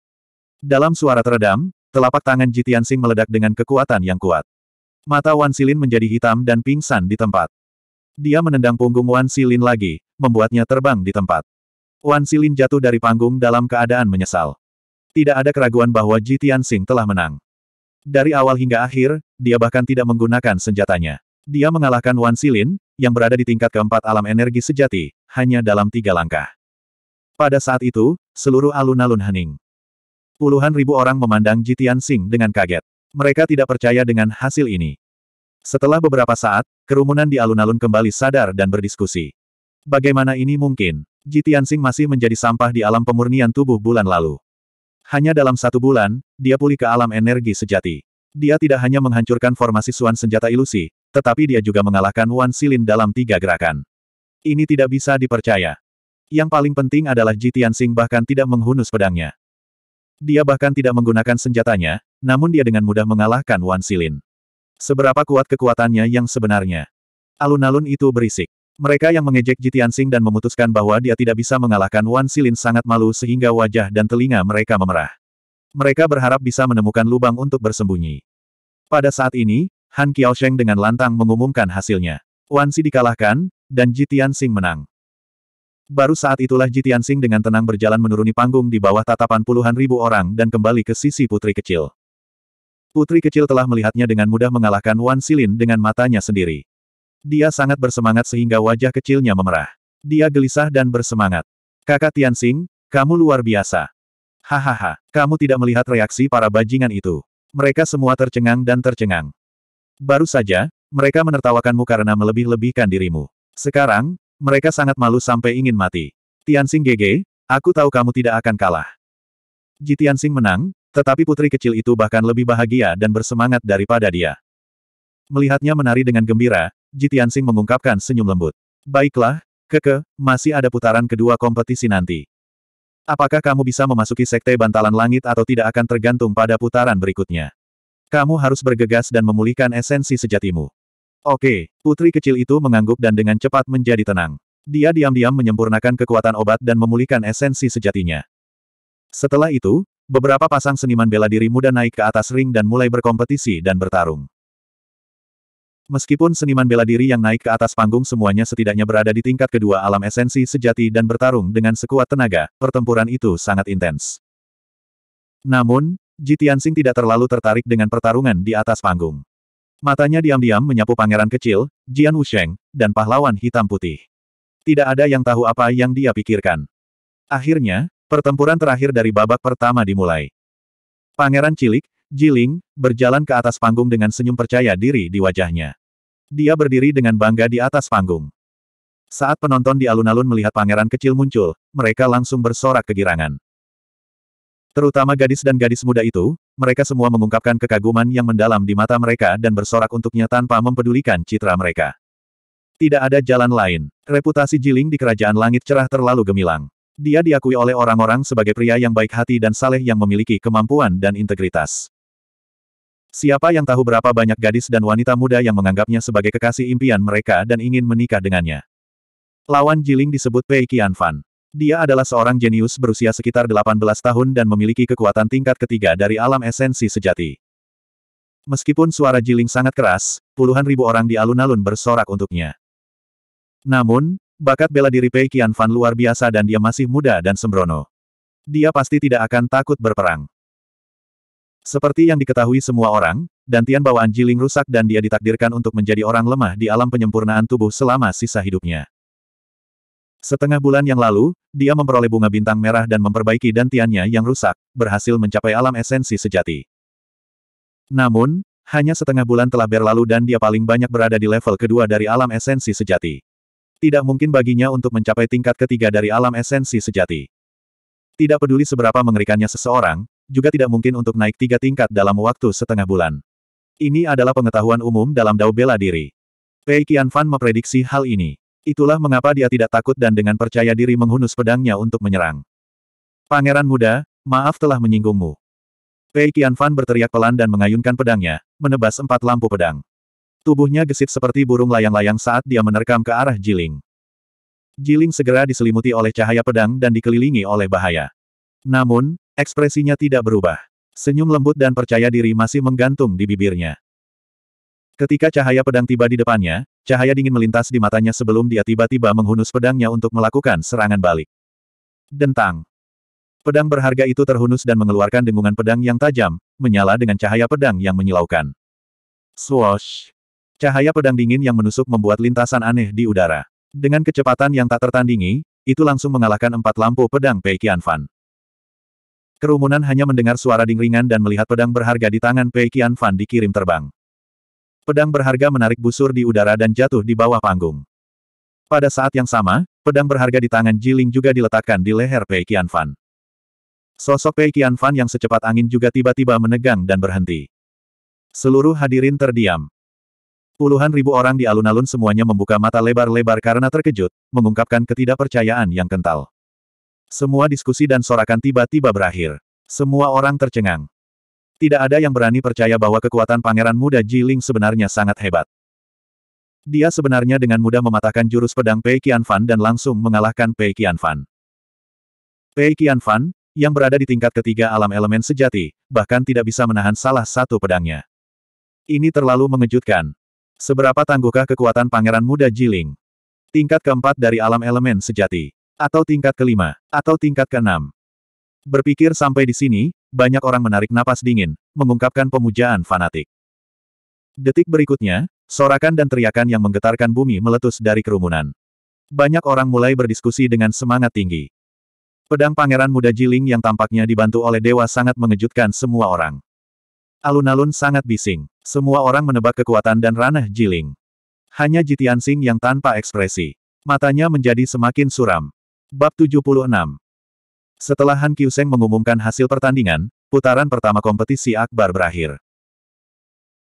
Dalam suara teredam, telapak tangan Jitian Sing meledak dengan kekuatan yang kuat. Mata Wan Silin menjadi hitam dan pingsan di tempat. Dia menendang punggung Wan Silin lagi, membuatnya terbang di tempat. Wan Silin jatuh dari panggung dalam keadaan menyesal. Tidak ada keraguan bahwa Jitian Sing telah menang. Dari awal hingga akhir, dia bahkan tidak menggunakan senjatanya. Dia mengalahkan Wan Silin, yang berada di tingkat keempat alam energi sejati, hanya dalam tiga langkah. Pada saat itu, seluruh alun-alun hening. Puluhan ribu orang memandang Jitian Sing dengan kaget. Mereka tidak percaya dengan hasil ini. Setelah beberapa saat, kerumunan di alun-alun kembali sadar dan berdiskusi. Bagaimana ini mungkin? Jitian Sing masih menjadi sampah di alam pemurnian tubuh bulan lalu. Hanya dalam satu bulan, dia pulih ke alam energi sejati. Dia tidak hanya menghancurkan formasi Suan Senjata Ilusi, tetapi dia juga mengalahkan Wan Silin dalam tiga gerakan. Ini tidak bisa dipercaya. Yang paling penting adalah Ji Tianxing bahkan tidak menghunus pedangnya. Dia bahkan tidak menggunakan senjatanya, namun dia dengan mudah mengalahkan Wan Silin. Seberapa kuat kekuatannya yang sebenarnya? Alun-alun itu berisik. Mereka yang mengejek Ji Tianxing dan memutuskan bahwa dia tidak bisa mengalahkan Wan Silin sangat malu sehingga wajah dan telinga mereka memerah. Mereka berharap bisa menemukan lubang untuk bersembunyi. Pada saat ini, Han Sheng dengan lantang mengumumkan hasilnya. Wan Si dikalahkan, dan Ji Tianxing menang. Baru saat itulah Ji Tianxing dengan tenang berjalan menuruni panggung di bawah tatapan puluhan ribu orang dan kembali ke sisi putri kecil. Putri kecil telah melihatnya dengan mudah mengalahkan Wan Silin dengan matanya sendiri. Dia sangat bersemangat sehingga wajah kecilnya memerah. Dia gelisah dan bersemangat. Kakak Tianxing, kamu luar biasa. Hahaha, kamu tidak melihat reaksi para bajingan itu. Mereka semua tercengang dan tercengang. Baru saja, mereka menertawakanmu karena melebih-lebihkan dirimu. Sekarang, mereka sangat malu sampai ingin mati. Tianxing GG, aku tahu kamu tidak akan kalah. Ji Tianxing menang, tetapi putri kecil itu bahkan lebih bahagia dan bersemangat daripada dia. Melihatnya menari dengan gembira, Ji Tianxing mengungkapkan senyum lembut. Baiklah, Keke, masih ada putaran kedua kompetisi nanti. Apakah kamu bisa memasuki sekte bantalan langit atau tidak akan tergantung pada putaran berikutnya. Kamu harus bergegas dan memulihkan esensi sejatimu. Oke, putri kecil itu mengangguk dan dengan cepat menjadi tenang. Dia diam-diam menyempurnakan kekuatan obat dan memulihkan esensi sejatinya. Setelah itu, beberapa pasang seniman bela diri muda naik ke atas ring dan mulai berkompetisi dan bertarung. Meskipun seniman bela diri yang naik ke atas panggung semuanya setidaknya berada di tingkat kedua alam esensi sejati dan bertarung dengan sekuat tenaga, pertempuran itu sangat intens. Namun, Ji Tianxing tidak terlalu tertarik dengan pertarungan di atas panggung. Matanya diam-diam menyapu pangeran kecil, Jian Wusheng, dan pahlawan hitam putih. Tidak ada yang tahu apa yang dia pikirkan. Akhirnya, pertempuran terakhir dari babak pertama dimulai. Pangeran cilik, Jiling, berjalan ke atas panggung dengan senyum percaya diri di wajahnya. Dia berdiri dengan bangga di atas panggung. Saat penonton di alun-alun melihat pangeran kecil muncul, mereka langsung bersorak kegirangan. Terutama gadis dan gadis muda itu, mereka semua mengungkapkan kekaguman yang mendalam di mata mereka dan bersorak untuknya tanpa mempedulikan citra mereka. Tidak ada jalan lain. Reputasi Jiling di Kerajaan Langit Cerah terlalu gemilang. Dia diakui oleh orang-orang sebagai pria yang baik hati dan saleh yang memiliki kemampuan dan integritas. Siapa yang tahu berapa banyak gadis dan wanita muda yang menganggapnya sebagai kekasih impian mereka dan ingin menikah dengannya. Lawan Jiling disebut Pei Qianfan. Dia adalah seorang jenius berusia sekitar 18 tahun dan memiliki kekuatan tingkat ketiga dari alam esensi sejati. Meskipun suara Jiling sangat keras, puluhan ribu orang di alun-alun bersorak untuknya. Namun, bakat bela diri Pei Qian Fan luar biasa dan dia masih muda dan sembrono. Dia pasti tidak akan takut berperang. Seperti yang diketahui semua orang, dantian bawaan Jiling rusak dan dia ditakdirkan untuk menjadi orang lemah di alam penyempurnaan tubuh selama sisa hidupnya. Setengah bulan yang lalu, dia memperoleh bunga bintang merah dan memperbaiki dantiannya yang rusak, berhasil mencapai alam esensi sejati. Namun, hanya setengah bulan telah berlalu dan dia paling banyak berada di level kedua dari alam esensi sejati. Tidak mungkin baginya untuk mencapai tingkat ketiga dari alam esensi sejati. Tidak peduli seberapa mengerikannya seseorang, juga tidak mungkin untuk naik tiga tingkat dalam waktu setengah bulan. Ini adalah pengetahuan umum dalam dao bela diri. Pei Qianfan memprediksi hal ini. Itulah mengapa dia tidak takut dan dengan percaya diri menghunus pedangnya untuk menyerang. Pangeran muda, maaf telah menyinggungmu. Pei Qianfan berteriak pelan dan mengayunkan pedangnya, menebas empat lampu pedang. Tubuhnya gesit seperti burung layang-layang saat dia menerkam ke arah Jiling. Jiling segera diselimuti oleh cahaya pedang dan dikelilingi oleh bahaya. Namun, ekspresinya tidak berubah. Senyum lembut dan percaya diri masih menggantung di bibirnya. Ketika cahaya pedang tiba di depannya, Cahaya dingin melintas di matanya sebelum dia tiba-tiba menghunus pedangnya untuk melakukan serangan balik. Dentang. Pedang berharga itu terhunus dan mengeluarkan dengungan pedang yang tajam, menyala dengan cahaya pedang yang menyilaukan. Swoosh. Cahaya pedang dingin yang menusuk membuat lintasan aneh di udara. Dengan kecepatan yang tak tertandingi, itu langsung mengalahkan empat lampu pedang Pei Qianfan. Kerumunan hanya mendengar suara dingringan dan melihat pedang berharga di tangan Pei Qianfan dikirim terbang. Pedang berharga menarik busur di udara dan jatuh di bawah panggung. Pada saat yang sama, pedang berharga di tangan Jiling juga diletakkan di leher Pei Qianfan. Sosok Pei Qianfan yang secepat angin juga tiba-tiba menegang dan berhenti. Seluruh hadirin terdiam. Puluhan ribu orang di alun-alun semuanya membuka mata lebar-lebar karena terkejut, mengungkapkan ketidakpercayaan yang kental. Semua diskusi dan sorakan tiba-tiba berakhir. Semua orang tercengang. Tidak ada yang berani percaya bahwa kekuatan pangeran muda Jiling sebenarnya sangat hebat. Dia sebenarnya dengan mudah mematahkan jurus pedang Pei Qianfan dan langsung mengalahkan Pei Qianfan. Pei Qianfan, yang berada di tingkat ketiga alam elemen sejati, bahkan tidak bisa menahan salah satu pedangnya. Ini terlalu mengejutkan. Seberapa tangguhkah kekuatan pangeran muda Jiling? Tingkat keempat dari alam elemen sejati. Atau tingkat kelima, atau tingkat keenam. Berpikir sampai di sini, banyak orang menarik napas dingin, mengungkapkan pemujaan fanatik. Detik berikutnya, sorakan dan teriakan yang menggetarkan bumi meletus dari kerumunan. Banyak orang mulai berdiskusi dengan semangat tinggi. Pedang pangeran muda Jiling yang tampaknya dibantu oleh dewa sangat mengejutkan semua orang. Alun-alun sangat bising. Semua orang menebak kekuatan dan ranah Jiling. Hanya Jitian Sing yang tanpa ekspresi. Matanya menjadi semakin suram. Bab 76. Setelah Han Kyuseng mengumumkan hasil pertandingan, putaran pertama kompetisi akbar berakhir.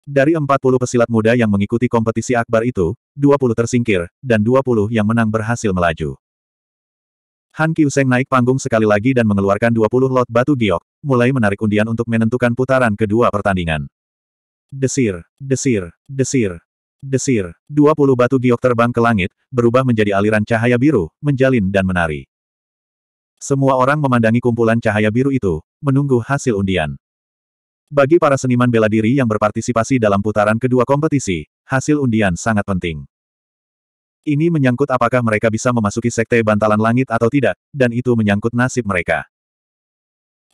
Dari 40 pesilat muda yang mengikuti kompetisi akbar itu, 20 tersingkir, dan 20 yang menang berhasil melaju. Han Kyuseng naik panggung sekali lagi dan mengeluarkan 20 lot batu giok, mulai menarik undian untuk menentukan putaran kedua pertandingan. Desir, desir, desir, desir, 20 batu giok terbang ke langit, berubah menjadi aliran cahaya biru, menjalin dan menari. Semua orang memandangi kumpulan cahaya biru itu, menunggu hasil undian. Bagi para seniman bela diri yang berpartisipasi dalam putaran kedua kompetisi, hasil undian sangat penting. Ini menyangkut apakah mereka bisa memasuki sekte bantalan langit atau tidak, dan itu menyangkut nasib mereka.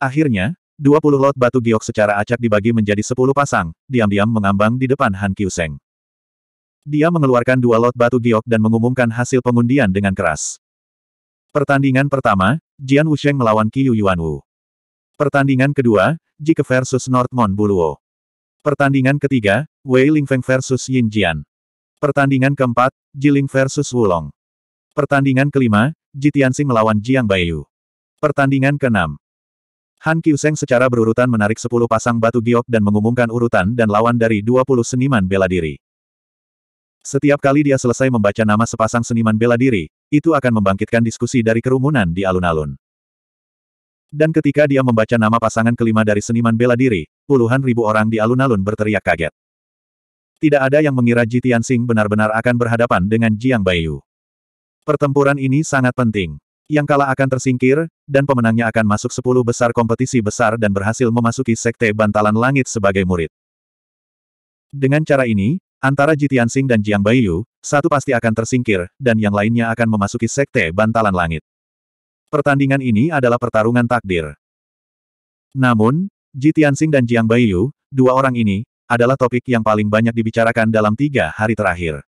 Akhirnya, 20 lot batu giok secara acak dibagi menjadi 10 pasang, diam-diam mengambang di depan Han Kyuseng. Dia mengeluarkan dua lot batu giok dan mengumumkan hasil pengundian dengan keras. Pertandingan pertama, Jian Wusheng melawan Yuan Yuanwu. Pertandingan kedua, Jike versus Northmon Buluo. Pertandingan ketiga, Wei Lingfeng versus Yin Jian. Pertandingan keempat, Jiling versus Wulong. Pertandingan kelima, Jitiansing melawan Jiang Baiyu. Pertandingan keenam, Han Qiuseng secara berurutan menarik 10 pasang batu giok dan mengumumkan urutan dan lawan dari 20 seniman bela diri. Setiap kali dia selesai membaca nama sepasang seniman bela diri, itu akan membangkitkan diskusi dari kerumunan di alun-alun. Dan ketika dia membaca nama pasangan kelima dari seniman bela diri, puluhan ribu orang di alun-alun berteriak kaget. Tidak ada yang mengira Ji Tianxing benar-benar akan berhadapan dengan Jiang Baiyu. Pertempuran ini sangat penting. Yang kalah akan tersingkir, dan pemenangnya akan masuk sepuluh besar kompetisi besar dan berhasil memasuki Sekte Bantalan Langit sebagai murid. Dengan cara ini, Antara Jitian Sing dan Jiang Baiyu, satu pasti akan tersingkir, dan yang lainnya akan memasuki sekte bantalan langit. Pertandingan ini adalah pertarungan takdir. Namun, Jitian Sing dan Jiang Baiyu, dua orang ini, adalah topik yang paling banyak dibicarakan dalam tiga hari terakhir.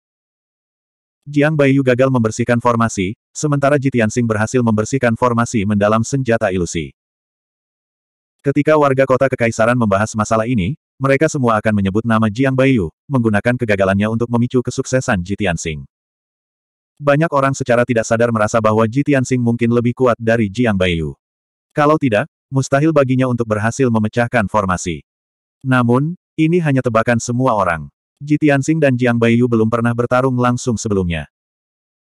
Jiang Baiyu gagal membersihkan formasi, sementara Jitian Sing berhasil membersihkan formasi mendalam senjata ilusi. Ketika warga kota Kekaisaran membahas masalah ini, mereka semua akan menyebut nama Jiang Baiyu, menggunakan kegagalannya untuk memicu kesuksesan Ji Tianxing. Banyak orang secara tidak sadar merasa bahwa Ji Tianxing mungkin lebih kuat dari Jiang Baiyu. Kalau tidak, mustahil baginya untuk berhasil memecahkan formasi. Namun, ini hanya tebakan semua orang. Ji Tianxing dan Jiang Baiyu belum pernah bertarung langsung sebelumnya.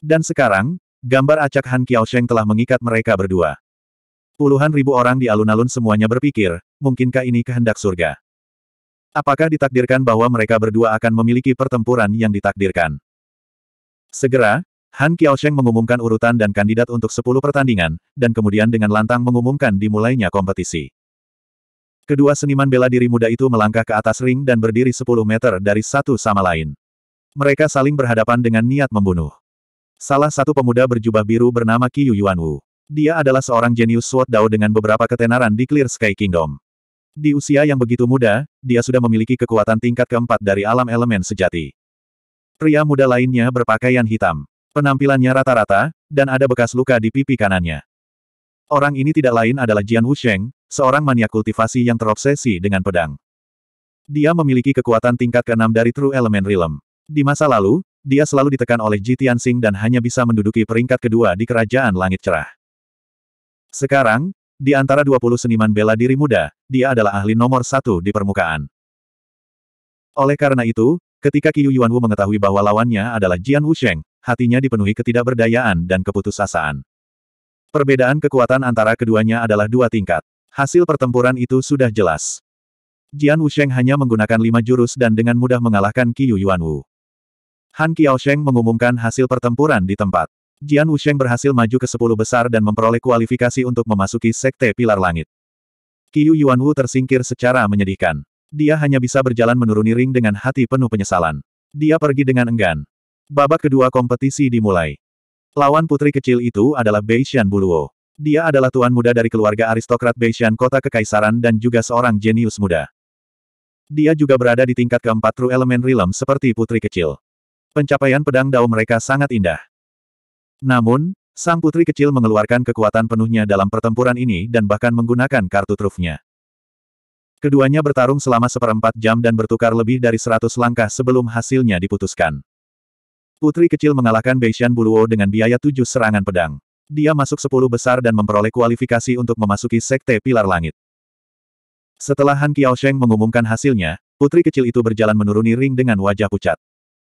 Dan sekarang, gambar acak Han Sheng telah mengikat mereka berdua. Puluhan ribu orang di alun-alun semuanya berpikir, mungkinkah ini kehendak surga? Apakah ditakdirkan bahwa mereka berdua akan memiliki pertempuran yang ditakdirkan? Segera, Han Kiaosheng mengumumkan urutan dan kandidat untuk 10 pertandingan, dan kemudian dengan lantang mengumumkan dimulainya kompetisi. Kedua seniman bela diri muda itu melangkah ke atas ring dan berdiri 10 meter dari satu sama lain. Mereka saling berhadapan dengan niat membunuh. Salah satu pemuda berjubah biru bernama Qiu Yuanwu. Dia adalah seorang jenius Sword Dao dengan beberapa ketenaran di Clear Sky Kingdom. Di usia yang begitu muda, dia sudah memiliki kekuatan tingkat keempat dari alam elemen sejati. Pria muda lainnya berpakaian hitam. Penampilannya rata-rata, dan ada bekas luka di pipi kanannya. Orang ini tidak lain adalah Jian Wusheng, seorang mania kultivasi yang terobsesi dengan pedang. Dia memiliki kekuatan tingkat keenam dari True Element Realm. Di masa lalu, dia selalu ditekan oleh Ji Tianxing dan hanya bisa menduduki peringkat kedua di Kerajaan Langit Cerah. Sekarang, di antara 20 seniman bela diri muda, dia adalah ahli nomor satu di permukaan. Oleh karena itu, ketika Qiu Yuanwu mengetahui bahwa lawannya adalah Jian Wusheng, hatinya dipenuhi ketidakberdayaan dan keputusasaan. Perbedaan kekuatan antara keduanya adalah dua tingkat. Hasil pertempuran itu sudah jelas. Jian Wusheng hanya menggunakan lima jurus dan dengan mudah mengalahkan Qiu Yuanwu. Han Qiaosheng mengumumkan hasil pertempuran di tempat. Jian Wusheng berhasil maju ke sepuluh besar dan memperoleh kualifikasi untuk memasuki Sekte Pilar Langit. Qiu Yuanwu tersingkir secara menyedihkan. Dia hanya bisa berjalan menuruni ring dengan hati penuh penyesalan. Dia pergi dengan enggan. Babak kedua kompetisi dimulai. Lawan putri kecil itu adalah Bei Xian Buluo. Dia adalah tuan muda dari keluarga aristokrat Bei Xian kota kekaisaran dan juga seorang jenius muda. Dia juga berada di tingkat keempat True Element Realm seperti putri kecil. Pencapaian pedang dao mereka sangat indah. Namun, sang putri kecil mengeluarkan kekuatan penuhnya dalam pertempuran ini dan bahkan menggunakan kartu trufnya. Keduanya bertarung selama seperempat jam dan bertukar lebih dari seratus langkah sebelum hasilnya diputuskan. Putri kecil mengalahkan Beishan Buluo dengan biaya tujuh serangan pedang. Dia masuk sepuluh besar dan memperoleh kualifikasi untuk memasuki Sekte Pilar Langit. Setelah Han Kiao Sheng mengumumkan hasilnya, putri kecil itu berjalan menuruni ring dengan wajah pucat.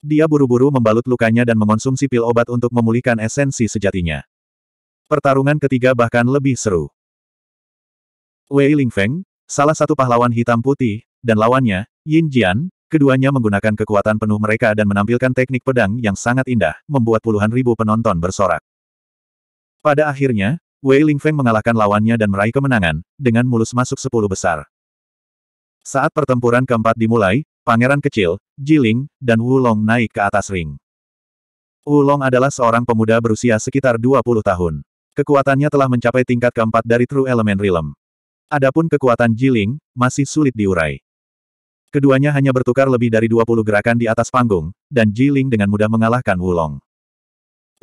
Dia buru-buru membalut lukanya dan mengonsumsi pil obat untuk memulihkan esensi sejatinya. Pertarungan ketiga bahkan lebih seru. Wei Lingfeng, salah satu pahlawan hitam putih, dan lawannya, Yin Jian, keduanya menggunakan kekuatan penuh mereka dan menampilkan teknik pedang yang sangat indah, membuat puluhan ribu penonton bersorak. Pada akhirnya, Wei Lingfeng mengalahkan lawannya dan meraih kemenangan, dengan mulus masuk sepuluh besar. Saat pertempuran keempat dimulai, pangeran kecil, Jiling, dan Wulong naik ke atas ring. Wulong adalah seorang pemuda berusia sekitar 20 tahun. Kekuatannya telah mencapai tingkat keempat dari True Element Realm. Adapun kekuatan Jiling, masih sulit diurai. Keduanya hanya bertukar lebih dari 20 gerakan di atas panggung, dan Jiling dengan mudah mengalahkan Wulong.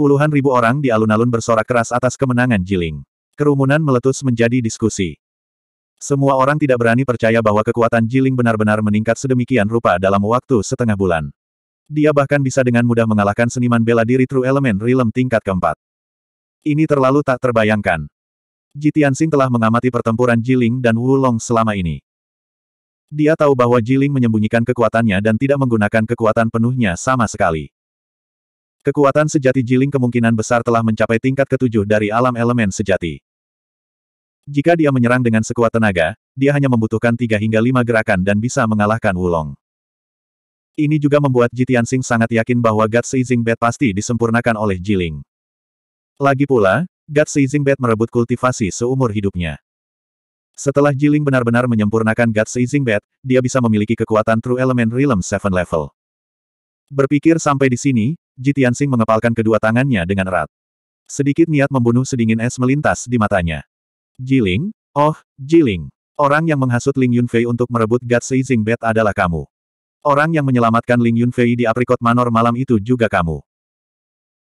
Puluhan ribu orang di alun-alun bersorak keras atas kemenangan Jiling. Kerumunan meletus menjadi diskusi. Semua orang tidak berani percaya bahwa kekuatan Jiling benar-benar meningkat sedemikian rupa dalam waktu setengah bulan. Dia bahkan bisa dengan mudah mengalahkan seniman bela diri True Element Realm tingkat keempat. Ini terlalu tak terbayangkan. Ji Tianxing telah mengamati pertempuran Jiling dan Wulong selama ini. Dia tahu bahwa Jiling menyembunyikan kekuatannya dan tidak menggunakan kekuatan penuhnya sama sekali. Kekuatan sejati Jiling kemungkinan besar telah mencapai tingkat ketujuh dari alam elemen sejati. Jika dia menyerang dengan sekuat tenaga, dia hanya membutuhkan tiga hingga lima gerakan dan bisa mengalahkan Wulong. Ini juga membuat Jitian Sing sangat yakin bahwa God Seizing Bed pasti disempurnakan oleh Jiling. Lagi pula, God Seizing Bed merebut kultivasi seumur hidupnya. Setelah Jiling benar-benar menyempurnakan God Seizing Bed, dia bisa memiliki kekuatan True Element Realm Seven level. Berpikir sampai di sini, Jitian Sing mengepalkan kedua tangannya dengan erat. Sedikit niat membunuh sedingin es melintas di matanya. Jiling, oh, Jiling. Orang yang menghasut Ling Yunfei untuk merebut God Seizing Bet adalah kamu. Orang yang menyelamatkan Ling Yunfei di aprikot manor malam itu juga kamu.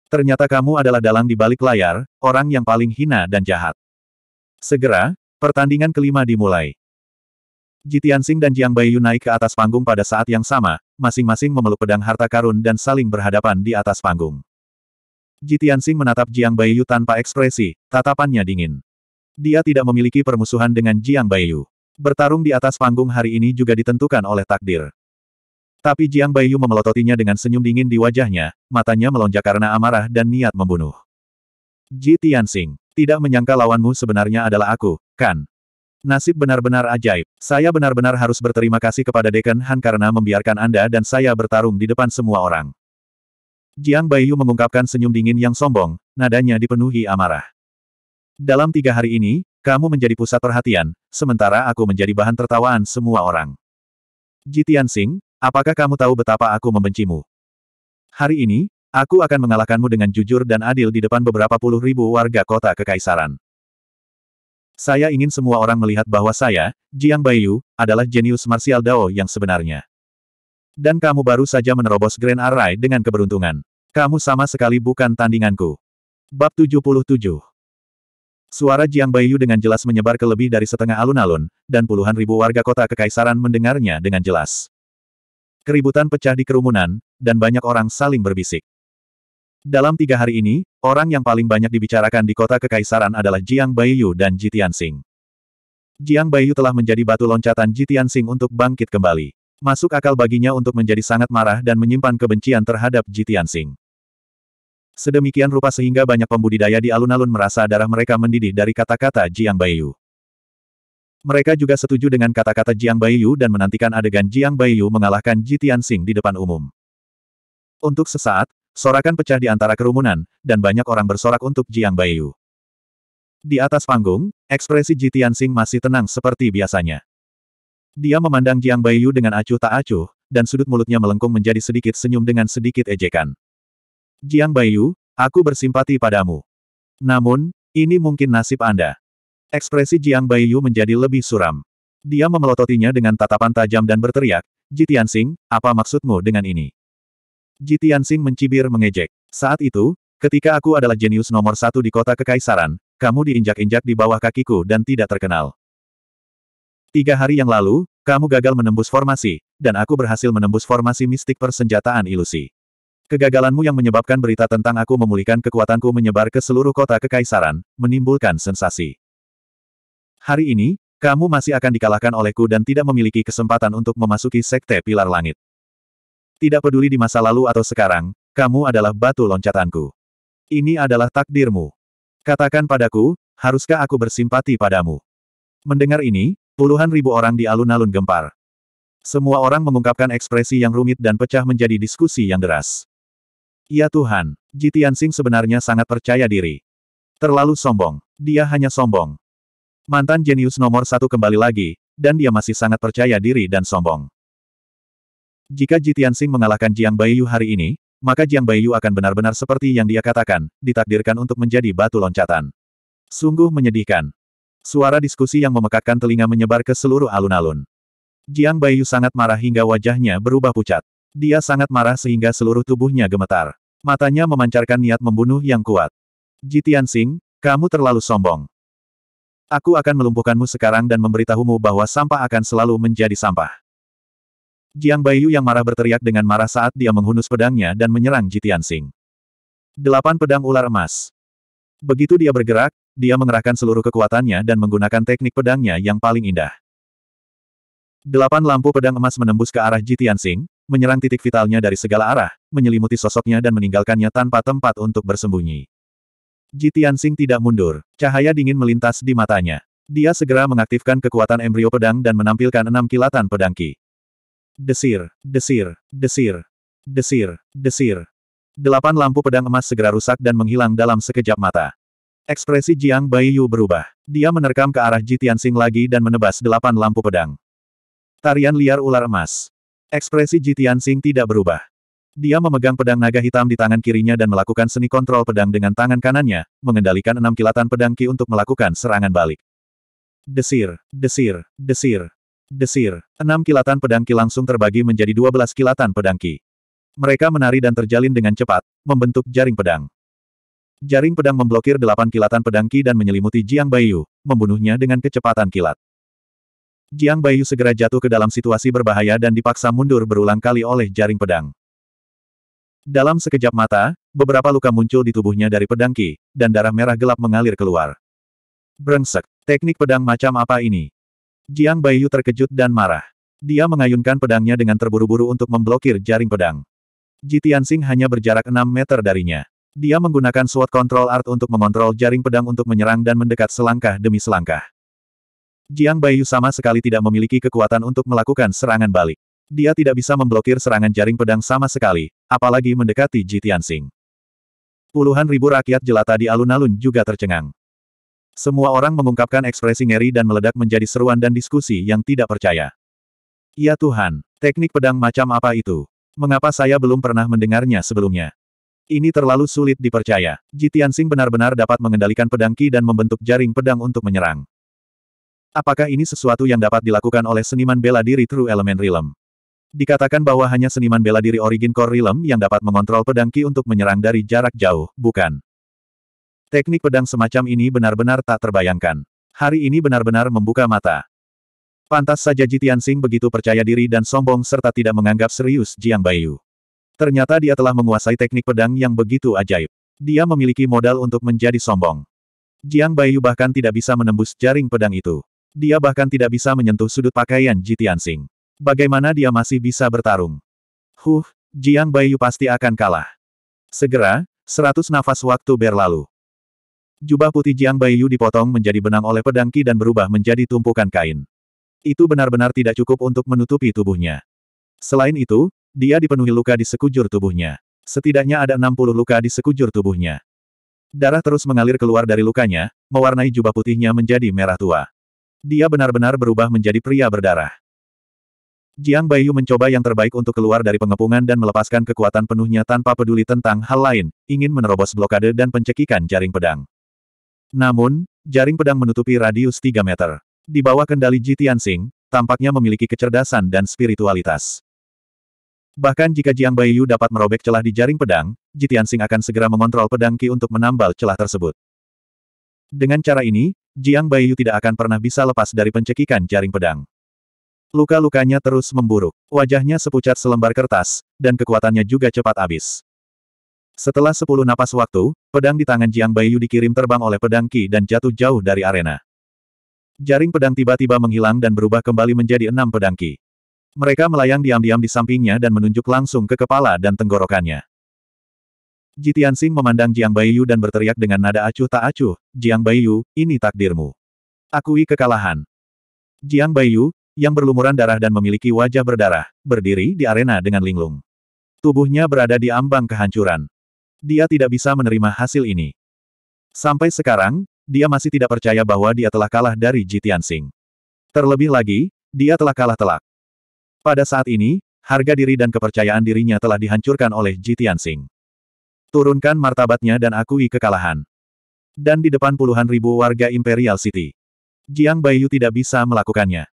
Ternyata kamu adalah dalang di balik layar, orang yang paling hina dan jahat. Segera, pertandingan kelima dimulai. Jitiansing dan Jiang Baiyu naik ke atas panggung pada saat yang sama, masing-masing memeluk pedang harta karun dan saling berhadapan di atas panggung. Jitiansing menatap Jiang Baiyu tanpa ekspresi, tatapannya dingin. Dia tidak memiliki permusuhan dengan Jiang Baiyu. Bertarung di atas panggung hari ini juga ditentukan oleh takdir. Tapi Jiang Baiyu memelototinya dengan senyum dingin di wajahnya, matanya melonjak karena amarah dan niat membunuh. Ji Tianxing, tidak menyangka lawanmu sebenarnya adalah aku, kan? Nasib benar-benar ajaib. Saya benar-benar harus berterima kasih kepada Dekan Han karena membiarkan Anda dan saya bertarung di depan semua orang. Jiang Baiyu mengungkapkan senyum dingin yang sombong, nadanya dipenuhi amarah. Dalam tiga hari ini, kamu menjadi pusat perhatian, sementara aku menjadi bahan tertawaan semua orang. Jitian Sing, apakah kamu tahu betapa aku membencimu? Hari ini, aku akan mengalahkanmu dengan jujur dan adil di depan beberapa puluh ribu warga kota Kekaisaran. Saya ingin semua orang melihat bahwa saya, Jiang Baiyu, adalah jenius martial Dao yang sebenarnya. Dan kamu baru saja menerobos Grand Array dengan keberuntungan. Kamu sama sekali bukan tandinganku. Bab 77 Suara Jiang Baiyu dengan jelas menyebar ke lebih dari setengah alun-alun, dan puluhan ribu warga kota Kekaisaran mendengarnya dengan jelas. Keributan pecah di kerumunan, dan banyak orang saling berbisik. Dalam tiga hari ini, orang yang paling banyak dibicarakan di kota Kekaisaran adalah Jiang Baiyu dan Ji Tianxing. Jiang Baiyu telah menjadi batu loncatan Ji Tianxing untuk bangkit kembali. Masuk akal baginya untuk menjadi sangat marah dan menyimpan kebencian terhadap Ji Tianxing. Sedemikian rupa sehingga banyak pembudidaya di alun-alun merasa darah mereka mendidih dari kata-kata Jiang Baiyu. Mereka juga setuju dengan kata-kata Jiang Baiyu dan menantikan adegan Jiang Baiyu mengalahkan Ji Tianxing di depan umum. Untuk sesaat, sorakan pecah di antara kerumunan, dan banyak orang bersorak untuk Jiang Baiyu. Di atas panggung, ekspresi Ji Tianxing masih tenang seperti biasanya. Dia memandang Jiang Baiyu dengan acuh tak acuh, dan sudut mulutnya melengkung menjadi sedikit senyum dengan sedikit ejekan. Jiang Baiyu, aku bersimpati padamu. Namun, ini mungkin nasib Anda. Ekspresi Jiang Baiyu menjadi lebih suram. Dia memelototinya dengan tatapan tajam dan berteriak, Jitiansing, apa maksudmu dengan ini? Jitiansing mencibir mengejek. Saat itu, ketika aku adalah jenius nomor satu di kota kekaisaran, kamu diinjak-injak di bawah kakiku dan tidak terkenal. Tiga hari yang lalu, kamu gagal menembus formasi, dan aku berhasil menembus formasi mistik persenjataan ilusi. Kegagalanmu yang menyebabkan berita tentang aku memulihkan kekuatanku menyebar ke seluruh kota kekaisaran, menimbulkan sensasi. Hari ini, kamu masih akan dikalahkan olehku dan tidak memiliki kesempatan untuk memasuki sekte pilar langit. Tidak peduli di masa lalu atau sekarang, kamu adalah batu loncatanku. Ini adalah takdirmu. Katakan padaku, haruskah aku bersimpati padamu? Mendengar ini, puluhan ribu orang di alun-alun gempar. Semua orang mengungkapkan ekspresi yang rumit dan pecah menjadi diskusi yang deras. Ya Tuhan, Jitian Sing sebenarnya sangat percaya diri. Terlalu sombong. Dia hanya sombong. Mantan jenius nomor satu kembali lagi, dan dia masih sangat percaya diri dan sombong. Jika Jitian Sing mengalahkan Jiang Baiyu hari ini, maka Jiang Baiyu akan benar-benar seperti yang dia katakan, ditakdirkan untuk menjadi batu loncatan. Sungguh menyedihkan. Suara diskusi yang memekakkan telinga menyebar ke seluruh alun-alun. Jiang Baiyu sangat marah hingga wajahnya berubah pucat. Dia sangat marah sehingga seluruh tubuhnya gemetar. Matanya memancarkan niat membunuh yang kuat. Jitian Singh, kamu terlalu sombong. Aku akan melumpuhkanmu sekarang dan memberitahumu bahwa sampah akan selalu menjadi sampah. Jiang Baiyu yang marah berteriak dengan marah saat dia menghunus pedangnya dan menyerang Jitian Singh. Delapan pedang ular emas. Begitu dia bergerak, dia mengerahkan seluruh kekuatannya dan menggunakan teknik pedangnya yang paling indah. Delapan lampu pedang emas menembus ke arah Jitian Singh menyerang titik vitalnya dari segala arah, menyelimuti sosoknya dan meninggalkannya tanpa tempat untuk bersembunyi. Ji Tianxing tidak mundur, cahaya dingin melintas di matanya. Dia segera mengaktifkan kekuatan embrio pedang dan menampilkan enam kilatan pedang Ki. Desir, desir, desir, desir, desir. Delapan lampu pedang emas segera rusak dan menghilang dalam sekejap mata. Ekspresi Jiang Baiyu berubah. Dia menerkam ke arah Ji Tianxing lagi dan menebas delapan lampu pedang. Tarian liar ular emas. Ekspresi Jitian Sing tidak berubah. Dia memegang pedang naga hitam di tangan kirinya dan melakukan seni kontrol pedang dengan tangan kanannya, mengendalikan enam kilatan pedang Ki untuk melakukan serangan balik. Desir, desir, desir, desir. Enam kilatan pedang Ki langsung terbagi menjadi dua belas kilatan pedang Ki. Mereka menari dan terjalin dengan cepat, membentuk jaring pedang. Jaring pedang memblokir delapan kilatan pedang Ki dan menyelimuti Jiang Baiyu, membunuhnya dengan kecepatan kilat. Jiang Baiyu segera jatuh ke dalam situasi berbahaya dan dipaksa mundur berulang kali oleh jaring pedang. Dalam sekejap mata, beberapa luka muncul di tubuhnya dari pedang Qi, dan darah merah gelap mengalir keluar. Brengsek, teknik pedang macam apa ini? Jiang Baiyu terkejut dan marah. Dia mengayunkan pedangnya dengan terburu-buru untuk memblokir jaring pedang. Ji Tianxing hanya berjarak 6 meter darinya. Dia menggunakan SWOT Control Art untuk mengontrol jaring pedang untuk menyerang dan mendekat selangkah demi selangkah. Jiang Baiyu sama sekali tidak memiliki kekuatan untuk melakukan serangan balik. Dia tidak bisa memblokir serangan jaring pedang sama sekali, apalagi mendekati Ji Tianxing. Puluhan ribu rakyat jelata di alun-alun juga tercengang. Semua orang mengungkapkan ekspresi ngeri dan meledak menjadi seruan dan diskusi yang tidak percaya. Ya Tuhan, teknik pedang macam apa itu? Mengapa saya belum pernah mendengarnya sebelumnya? Ini terlalu sulit dipercaya. Ji Tianxing benar-benar dapat mengendalikan pedang Qi dan membentuk jaring pedang untuk menyerang. Apakah ini sesuatu yang dapat dilakukan oleh seniman bela diri True Element Realm? Dikatakan bahwa hanya seniman bela diri Origin Core Realm yang dapat mengontrol pedang Ki untuk menyerang dari jarak jauh, bukan? Teknik pedang semacam ini benar-benar tak terbayangkan. Hari ini benar-benar membuka mata. Pantas saja Jitian Sing begitu percaya diri dan sombong serta tidak menganggap serius Jiang Baiyu. Ternyata dia telah menguasai teknik pedang yang begitu ajaib. Dia memiliki modal untuk menjadi sombong. Jiang Baiyu bahkan tidak bisa menembus jaring pedang itu. Dia bahkan tidak bisa menyentuh sudut pakaian Jitian Tianxing. Bagaimana dia masih bisa bertarung? Huh, Jiang Baiyu pasti akan kalah. Segera, seratus nafas waktu berlalu. Jubah putih Jiang Baiyu dipotong menjadi benang oleh pedang Ki dan berubah menjadi tumpukan kain. Itu benar-benar tidak cukup untuk menutupi tubuhnya. Selain itu, dia dipenuhi luka di sekujur tubuhnya. Setidaknya ada 60 luka di sekujur tubuhnya. Darah terus mengalir keluar dari lukanya, mewarnai jubah putihnya menjadi merah tua. Dia benar-benar berubah menjadi pria berdarah. Jiang Baiyu mencoba yang terbaik untuk keluar dari pengepungan dan melepaskan kekuatan penuhnya tanpa peduli tentang hal lain, ingin menerobos blokade dan pencekikan jaring pedang. Namun, jaring pedang menutupi radius 3 meter. Di bawah kendali Ji Tianxing, tampaknya memiliki kecerdasan dan spiritualitas. Bahkan jika Jiang Baiyu dapat merobek celah di jaring pedang, Ji Tianxing akan segera mengontrol pedang Qi untuk menambal celah tersebut. Dengan cara ini, Jiang Baiyu tidak akan pernah bisa lepas dari pencekikan jaring pedang. Luka-lukanya terus memburuk, wajahnya sepucat selembar kertas, dan kekuatannya juga cepat habis. Setelah sepuluh napas waktu, pedang di tangan Jiang Baiyu dikirim terbang oleh pedang Qi dan jatuh jauh dari arena. Jaring pedang tiba-tiba menghilang dan berubah kembali menjadi enam pedang Qi. Mereka melayang diam-diam di sampingnya dan menunjuk langsung ke kepala dan tenggorokannya. Jitian Sing memandang Jiang Baiyu dan berteriak dengan nada acuh tak acuh, Jiang Baiyu, ini takdirmu. Akui kekalahan. Jiang Baiyu, yang berlumuran darah dan memiliki wajah berdarah, berdiri di arena dengan linglung. Tubuhnya berada di ambang kehancuran. Dia tidak bisa menerima hasil ini. Sampai sekarang, dia masih tidak percaya bahwa dia telah kalah dari Jitian Sing. Terlebih lagi, dia telah kalah telak. Pada saat ini, harga diri dan kepercayaan dirinya telah dihancurkan oleh Jitian Singh. Turunkan martabatnya dan akui kekalahan. Dan di depan puluhan ribu warga Imperial City. Jiang Baiyu tidak bisa melakukannya.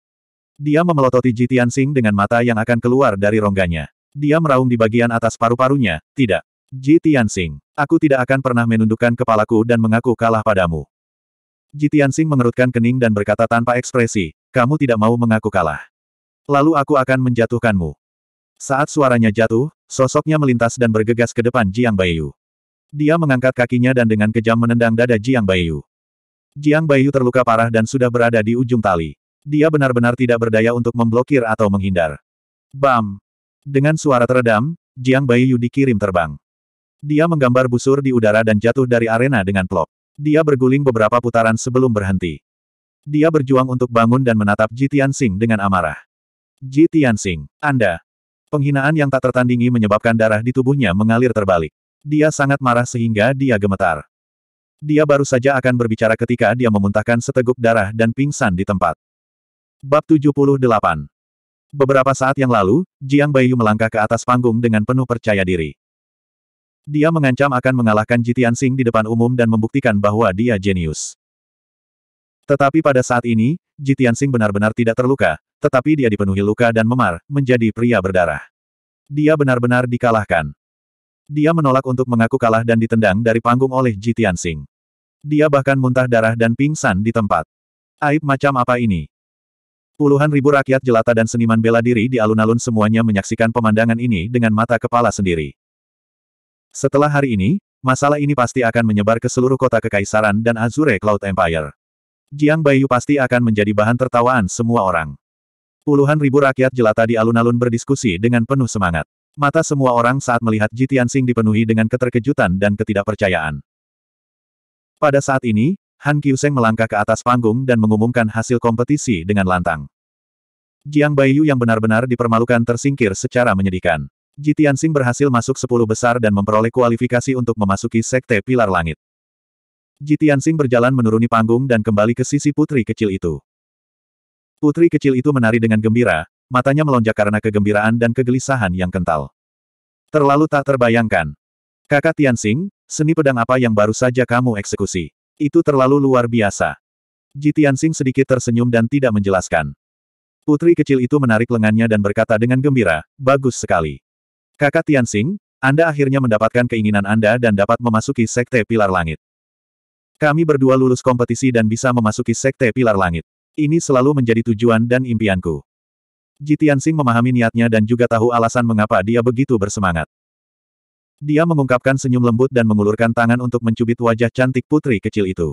Dia memelototi Ji Tianxing dengan mata yang akan keluar dari rongganya. Dia meraung di bagian atas paru-parunya, tidak. Ji Tianxing, aku tidak akan pernah menundukkan kepalaku dan mengaku kalah padamu. Ji Tianxing mengerutkan kening dan berkata tanpa ekspresi, kamu tidak mau mengaku kalah. Lalu aku akan menjatuhkanmu. Saat suaranya jatuh, sosoknya melintas dan bergegas ke depan Jiang Baiyu. Dia mengangkat kakinya dan dengan kejam menendang dada Jiang Baiyu. Jiang Baiyu terluka parah dan sudah berada di ujung tali. Dia benar-benar tidak berdaya untuk memblokir atau menghindar. Bam! Dengan suara teredam, Jiang Baiyu dikirim terbang. Dia menggambar busur di udara dan jatuh dari arena dengan plop. Dia berguling beberapa putaran sebelum berhenti. Dia berjuang untuk bangun dan menatap Ji Tianxing dengan amarah. Ji Tianxing, Anda, Penghinaan yang tak tertandingi menyebabkan darah di tubuhnya mengalir terbalik. Dia sangat marah sehingga dia gemetar. Dia baru saja akan berbicara ketika dia memuntahkan seteguk darah dan pingsan di tempat. Bab 78 Beberapa saat yang lalu, Jiang Baiyu melangkah ke atas panggung dengan penuh percaya diri. Dia mengancam akan mengalahkan Jitian Sing di depan umum dan membuktikan bahwa dia jenius. Tetapi pada saat ini, Jitian Sing benar-benar tidak terluka, tetapi dia dipenuhi luka dan memar, menjadi pria berdarah. Dia benar-benar dikalahkan. Dia menolak untuk mengaku kalah dan ditendang dari panggung oleh Jitian Tianxing. Dia bahkan muntah darah dan pingsan di tempat. Aib macam apa ini? Puluhan ribu rakyat jelata dan seniman bela diri di alun-alun semuanya menyaksikan pemandangan ini dengan mata kepala sendiri. Setelah hari ini, masalah ini pasti akan menyebar ke seluruh kota Kekaisaran dan Azure Cloud Empire. Jiang Baiyu pasti akan menjadi bahan tertawaan semua orang. Puluhan ribu rakyat jelata di alun-alun berdiskusi dengan penuh semangat. Mata semua orang saat melihat Sing dipenuhi dengan keterkejutan dan ketidakpercayaan. Pada saat ini, Han Qiuseng melangkah ke atas panggung dan mengumumkan hasil kompetisi dengan lantang. Jiang Baiyu yang benar-benar dipermalukan tersingkir secara menyedihkan. Sing berhasil masuk 10 besar dan memperoleh kualifikasi untuk memasuki Sekte Pilar Langit. Sing berjalan menuruni panggung dan kembali ke sisi putri kecil itu. Putri kecil itu menari dengan gembira, matanya melonjak karena kegembiraan dan kegelisahan yang kental. Terlalu tak terbayangkan. Kakak Tianxing, seni pedang apa yang baru saja kamu eksekusi? Itu terlalu luar biasa. Ji Tianxing sedikit tersenyum dan tidak menjelaskan. Putri kecil itu menarik lengannya dan berkata dengan gembira, bagus sekali. Kakak Tianxing, Anda akhirnya mendapatkan keinginan Anda dan dapat memasuki Sekte Pilar Langit. Kami berdua lulus kompetisi dan bisa memasuki Sekte Pilar Langit. Ini selalu menjadi tujuan dan impianku. Jitiansing memahami niatnya dan juga tahu alasan mengapa dia begitu bersemangat. Dia mengungkapkan senyum lembut dan mengulurkan tangan untuk mencubit wajah cantik putri kecil itu.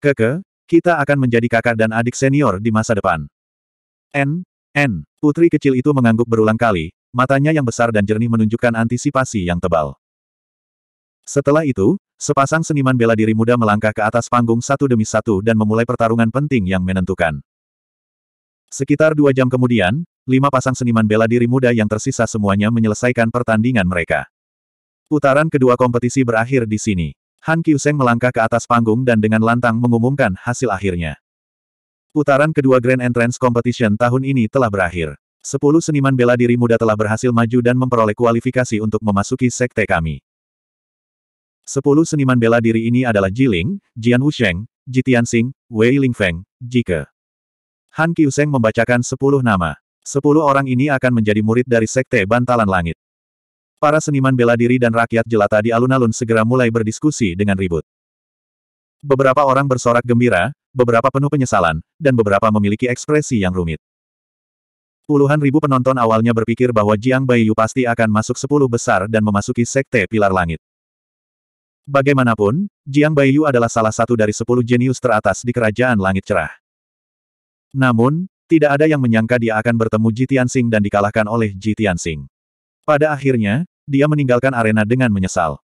Keke, kita akan menjadi kakak dan adik senior di masa depan. N, N, putri kecil itu mengangguk berulang kali, matanya yang besar dan jernih menunjukkan antisipasi yang tebal. Setelah itu, sepasang seniman bela diri muda melangkah ke atas panggung satu demi satu dan memulai pertarungan penting yang menentukan. Sekitar dua jam kemudian, lima pasang seniman bela diri muda yang tersisa semuanya menyelesaikan pertandingan mereka. Putaran kedua kompetisi berakhir di sini. Han Kyuseng melangkah ke atas panggung dan dengan lantang mengumumkan hasil akhirnya. Putaran kedua Grand Entrance Competition tahun ini telah berakhir. Sepuluh seniman bela diri muda telah berhasil maju dan memperoleh kualifikasi untuk memasuki sekte kami. Sepuluh seniman bela diri ini adalah Jiling, Jian Wusheng, Ji Wei Lingfeng, Jike. Han Qiuseng membacakan sepuluh nama. Sepuluh orang ini akan menjadi murid dari Sekte Bantalan Langit. Para seniman bela diri dan rakyat jelata di alun-alun segera mulai berdiskusi dengan ribut. Beberapa orang bersorak gembira, beberapa penuh penyesalan, dan beberapa memiliki ekspresi yang rumit. Puluhan ribu penonton awalnya berpikir bahwa Jiang Baiyu pasti akan masuk sepuluh besar dan memasuki Sekte Pilar Langit. Bagaimanapun, Jiang Baiyu adalah salah satu dari sepuluh jenius teratas di Kerajaan Langit Cerah. Namun, tidak ada yang menyangka dia akan bertemu Ji Tianxing dan dikalahkan oleh Ji Tianxing. Pada akhirnya, dia meninggalkan arena dengan menyesal.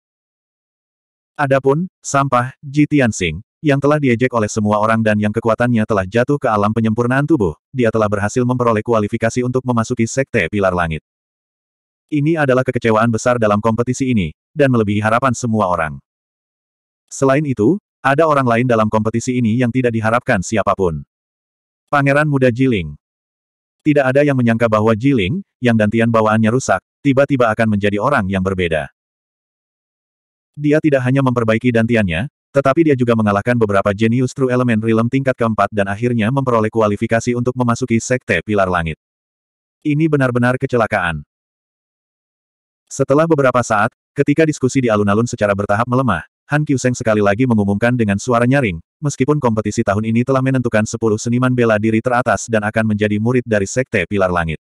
Adapun, sampah, Ji Tianxing, yang telah diejek oleh semua orang dan yang kekuatannya telah jatuh ke alam penyempurnaan tubuh, dia telah berhasil memperoleh kualifikasi untuk memasuki Sekte Pilar Langit. Ini adalah kekecewaan besar dalam kompetisi ini, dan melebihi harapan semua orang. Selain itu, ada orang lain dalam kompetisi ini yang tidak diharapkan siapapun. Pangeran muda Jiling. Tidak ada yang menyangka bahwa Jiling, yang dantian bawaannya rusak, tiba-tiba akan menjadi orang yang berbeda. Dia tidak hanya memperbaiki dantiannya, tetapi dia juga mengalahkan beberapa jenius True Element Realm tingkat keempat dan akhirnya memperoleh kualifikasi untuk memasuki Sekte Pilar Langit. Ini benar-benar kecelakaan. Setelah beberapa saat, ketika diskusi di alun-alun secara bertahap melemah, Han Qiuseng sekali lagi mengumumkan dengan suara nyaring, meskipun kompetisi tahun ini telah menentukan 10 seniman bela diri teratas dan akan menjadi murid dari Sekte Pilar Langit.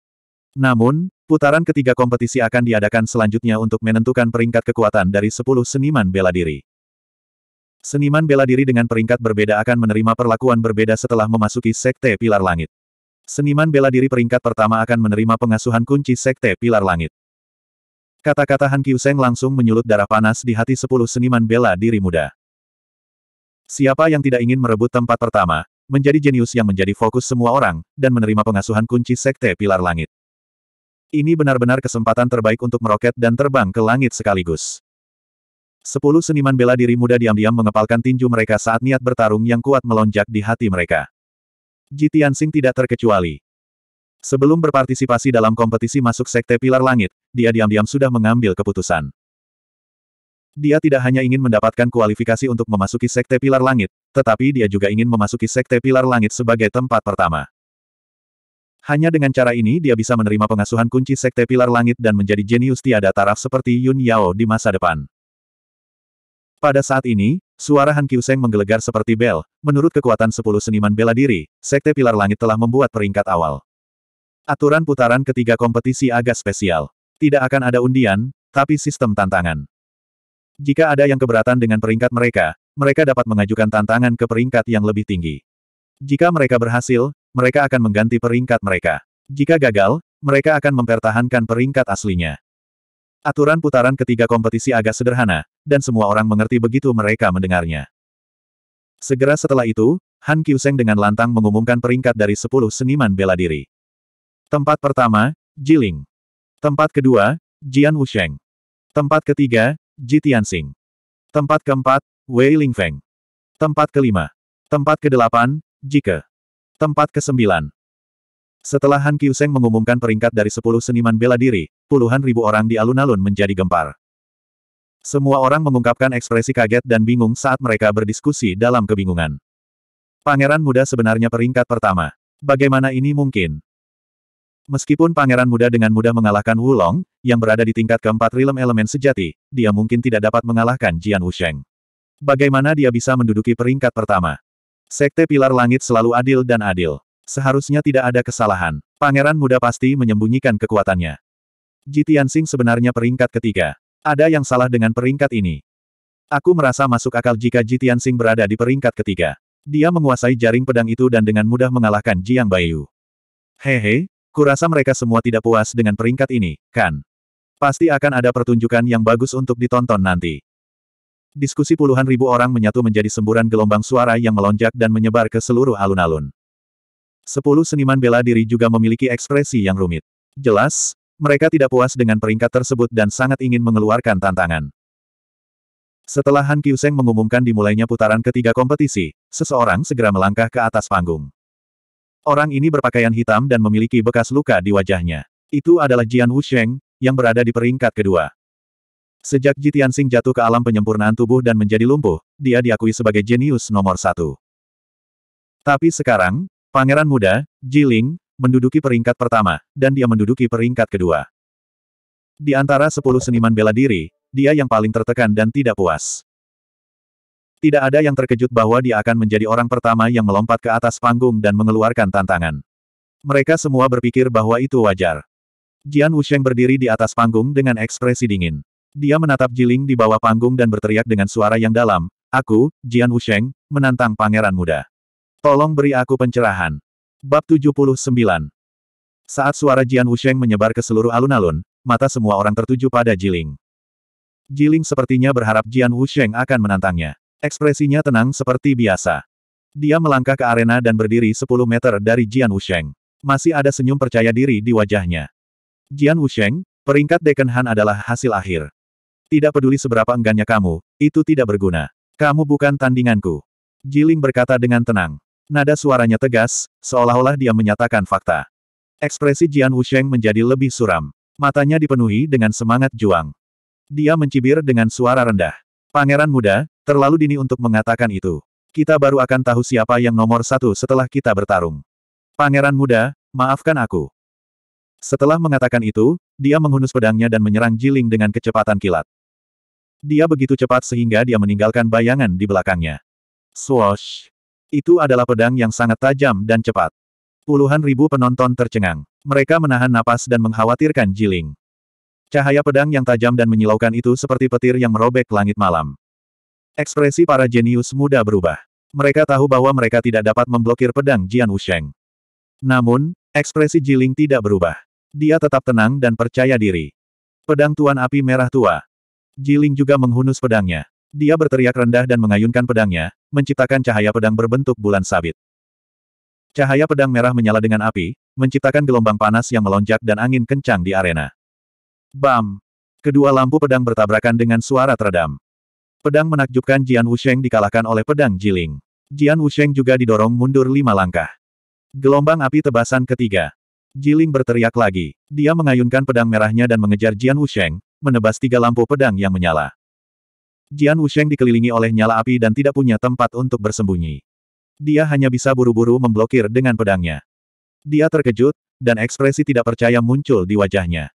Namun, putaran ketiga kompetisi akan diadakan selanjutnya untuk menentukan peringkat kekuatan dari 10 seniman bela diri. Seniman bela diri dengan peringkat berbeda akan menerima perlakuan berbeda setelah memasuki Sekte Pilar Langit. Seniman bela diri peringkat pertama akan menerima pengasuhan kunci Sekte Pilar Langit. Kata-kata Han Kyuseng langsung menyulut darah panas di hati sepuluh seniman bela diri muda. Siapa yang tidak ingin merebut tempat pertama, menjadi jenius yang menjadi fokus semua orang, dan menerima pengasuhan kunci Sekte Pilar Langit. Ini benar-benar kesempatan terbaik untuk meroket dan terbang ke langit sekaligus. Sepuluh seniman bela diri muda diam-diam mengepalkan tinju mereka saat niat bertarung yang kuat melonjak di hati mereka. Jitian Sing tidak terkecuali. Sebelum berpartisipasi dalam kompetisi masuk Sekte Pilar Langit, dia diam-diam sudah mengambil keputusan. Dia tidak hanya ingin mendapatkan kualifikasi untuk memasuki Sekte Pilar Langit, tetapi dia juga ingin memasuki Sekte Pilar Langit sebagai tempat pertama. Hanya dengan cara ini dia bisa menerima pengasuhan kunci Sekte Pilar Langit dan menjadi jenius tiada taraf seperti Yun Yao di masa depan. Pada saat ini, suara Han Kyuseng menggelegar seperti bel. Menurut kekuatan sepuluh seniman bela diri, Sekte Pilar Langit telah membuat peringkat awal. Aturan putaran ketiga kompetisi agak spesial. Tidak akan ada undian, tapi sistem tantangan. Jika ada yang keberatan dengan peringkat mereka, mereka dapat mengajukan tantangan ke peringkat yang lebih tinggi. Jika mereka berhasil, mereka akan mengganti peringkat mereka. Jika gagal, mereka akan mempertahankan peringkat aslinya. Aturan putaran ketiga kompetisi agak sederhana, dan semua orang mengerti begitu mereka mendengarnya. Segera setelah itu, Han Kyuseng dengan lantang mengumumkan peringkat dari 10 seniman bela diri. Tempat pertama, Jiling. Tempat kedua, Jian Wusheng. Tempat ketiga, Ji Tianxing. Tempat keempat, Wei Lingfeng. Tempat kelima. Tempat kedelapan, Jike. Tempat kesembilan. Setelah Han Qiuseng mengumumkan peringkat dari sepuluh seniman bela diri, puluhan ribu orang di alun-alun menjadi gempar. Semua orang mengungkapkan ekspresi kaget dan bingung saat mereka berdiskusi dalam kebingungan. Pangeran muda sebenarnya peringkat pertama. Bagaimana ini mungkin? Meskipun pangeran muda dengan mudah mengalahkan Wulong, yang berada di tingkat keempat rilem elemen sejati, dia mungkin tidak dapat mengalahkan Jian Wusheng. Bagaimana dia bisa menduduki peringkat pertama? Sekte Pilar Langit selalu adil dan adil. Seharusnya tidak ada kesalahan. Pangeran muda pasti menyembunyikan kekuatannya. Jitian Sing sebenarnya peringkat ketiga. Ada yang salah dengan peringkat ini. Aku merasa masuk akal jika Jitian Sing berada di peringkat ketiga. Dia menguasai jaring pedang itu dan dengan mudah mengalahkan Jiang Baiyu. Hehe, Kurasa mereka semua tidak puas dengan peringkat ini, kan? Pasti akan ada pertunjukan yang bagus untuk ditonton nanti. Diskusi puluhan ribu orang menyatu menjadi semburan gelombang suara yang melonjak dan menyebar ke seluruh alun-alun. Sepuluh seniman bela diri juga memiliki ekspresi yang rumit. Jelas, mereka tidak puas dengan peringkat tersebut dan sangat ingin mengeluarkan tantangan. Setelah Han Kyuseng mengumumkan dimulainya putaran ketiga kompetisi, seseorang segera melangkah ke atas panggung. Orang ini berpakaian hitam dan memiliki bekas luka di wajahnya. Itu adalah Jian Wusheng, yang berada di peringkat kedua. Sejak Jitian Sing jatuh ke alam penyempurnaan tubuh dan menjadi lumpuh, dia diakui sebagai jenius nomor satu. Tapi sekarang, pangeran muda, Jiling, menduduki peringkat pertama, dan dia menduduki peringkat kedua. Di antara sepuluh seniman bela diri, dia yang paling tertekan dan tidak puas. Tidak ada yang terkejut bahwa dia akan menjadi orang pertama yang melompat ke atas panggung dan mengeluarkan tantangan. Mereka semua berpikir bahwa itu wajar. Jian Wusheng berdiri di atas panggung dengan ekspresi dingin. Dia menatap Jiling di bawah panggung dan berteriak dengan suara yang dalam, Aku, Jian Wusheng, menantang pangeran muda. Tolong beri aku pencerahan. Bab 79 Saat suara Jian Wusheng menyebar ke seluruh alun-alun, mata semua orang tertuju pada Jiling. Jiling sepertinya berharap Jian Wusheng akan menantangnya. Ekspresinya tenang seperti biasa. Dia melangkah ke arena dan berdiri 10 meter dari Jian Wusheng. Masih ada senyum percaya diri di wajahnya. Jian Wusheng, peringkat Deken Han adalah hasil akhir. Tidak peduli seberapa enggannya kamu, itu tidak berguna. Kamu bukan tandinganku. Jiling berkata dengan tenang. Nada suaranya tegas, seolah-olah dia menyatakan fakta. Ekspresi Jian Wusheng menjadi lebih suram. Matanya dipenuhi dengan semangat juang. Dia mencibir dengan suara rendah. Pangeran muda, terlalu dini untuk mengatakan itu. Kita baru akan tahu siapa yang nomor satu setelah kita bertarung. Pangeran muda, maafkan aku. Setelah mengatakan itu, dia menghunus pedangnya dan menyerang Jiling dengan kecepatan kilat. Dia begitu cepat sehingga dia meninggalkan bayangan di belakangnya. Swosh! Itu adalah pedang yang sangat tajam dan cepat. Puluhan ribu penonton tercengang. Mereka menahan napas dan mengkhawatirkan Jiling. Cahaya pedang yang tajam dan menyilaukan itu seperti petir yang merobek langit malam. Ekspresi para jenius muda berubah. Mereka tahu bahwa mereka tidak dapat memblokir pedang Jian Wusheng. Namun, ekspresi Jiling tidak berubah. Dia tetap tenang dan percaya diri. Pedang Tuan Api Merah Tua. Jiling juga menghunus pedangnya. Dia berteriak rendah dan mengayunkan pedangnya, menciptakan cahaya pedang berbentuk bulan sabit. Cahaya pedang merah menyala dengan api, menciptakan gelombang panas yang melonjak dan angin kencang di arena. Bam! Kedua lampu pedang bertabrakan dengan suara teredam. Pedang menakjubkan Jian Wusheng dikalahkan oleh pedang Jiling. Jian Wusheng juga didorong mundur lima langkah. Gelombang api tebasan ketiga. Jiling berteriak lagi. Dia mengayunkan pedang merahnya dan mengejar Jian Wusheng, menebas tiga lampu pedang yang menyala. Jian Wusheng dikelilingi oleh nyala api dan tidak punya tempat untuk bersembunyi. Dia hanya bisa buru-buru memblokir dengan pedangnya. Dia terkejut, dan ekspresi tidak percaya muncul di wajahnya.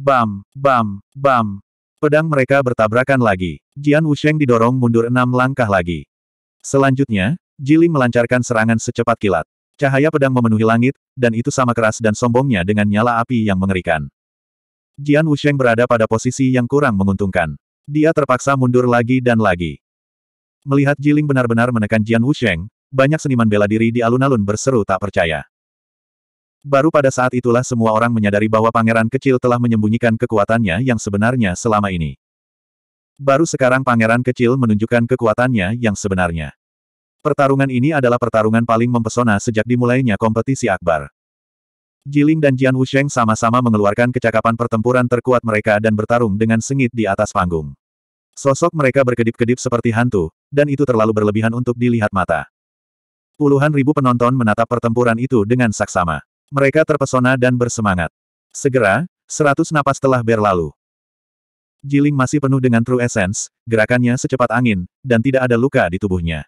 Bam, bam, bam. Pedang mereka bertabrakan lagi. Jian Wusheng didorong mundur enam langkah lagi. Selanjutnya, Jili melancarkan serangan secepat kilat. Cahaya pedang memenuhi langit, dan itu sama keras dan sombongnya dengan nyala api yang mengerikan. Jian Wusheng berada pada posisi yang kurang menguntungkan. Dia terpaksa mundur lagi dan lagi. Melihat Jiling benar-benar menekan Jian Wusheng, banyak seniman bela diri di alun-alun berseru tak percaya. Baru pada saat itulah semua orang menyadari bahwa pangeran kecil telah menyembunyikan kekuatannya yang sebenarnya selama ini. Baru sekarang pangeran kecil menunjukkan kekuatannya yang sebenarnya. Pertarungan ini adalah pertarungan paling mempesona sejak dimulainya kompetisi akbar. Jiling dan Jian Wusheng sama-sama mengeluarkan kecakapan pertempuran terkuat mereka dan bertarung dengan sengit di atas panggung. Sosok mereka berkedip-kedip seperti hantu, dan itu terlalu berlebihan untuk dilihat mata. Puluhan ribu penonton menatap pertempuran itu dengan saksama. Mereka terpesona dan bersemangat. Segera, seratus napas telah berlalu. Jiling masih penuh dengan true essence, gerakannya secepat angin, dan tidak ada luka di tubuhnya.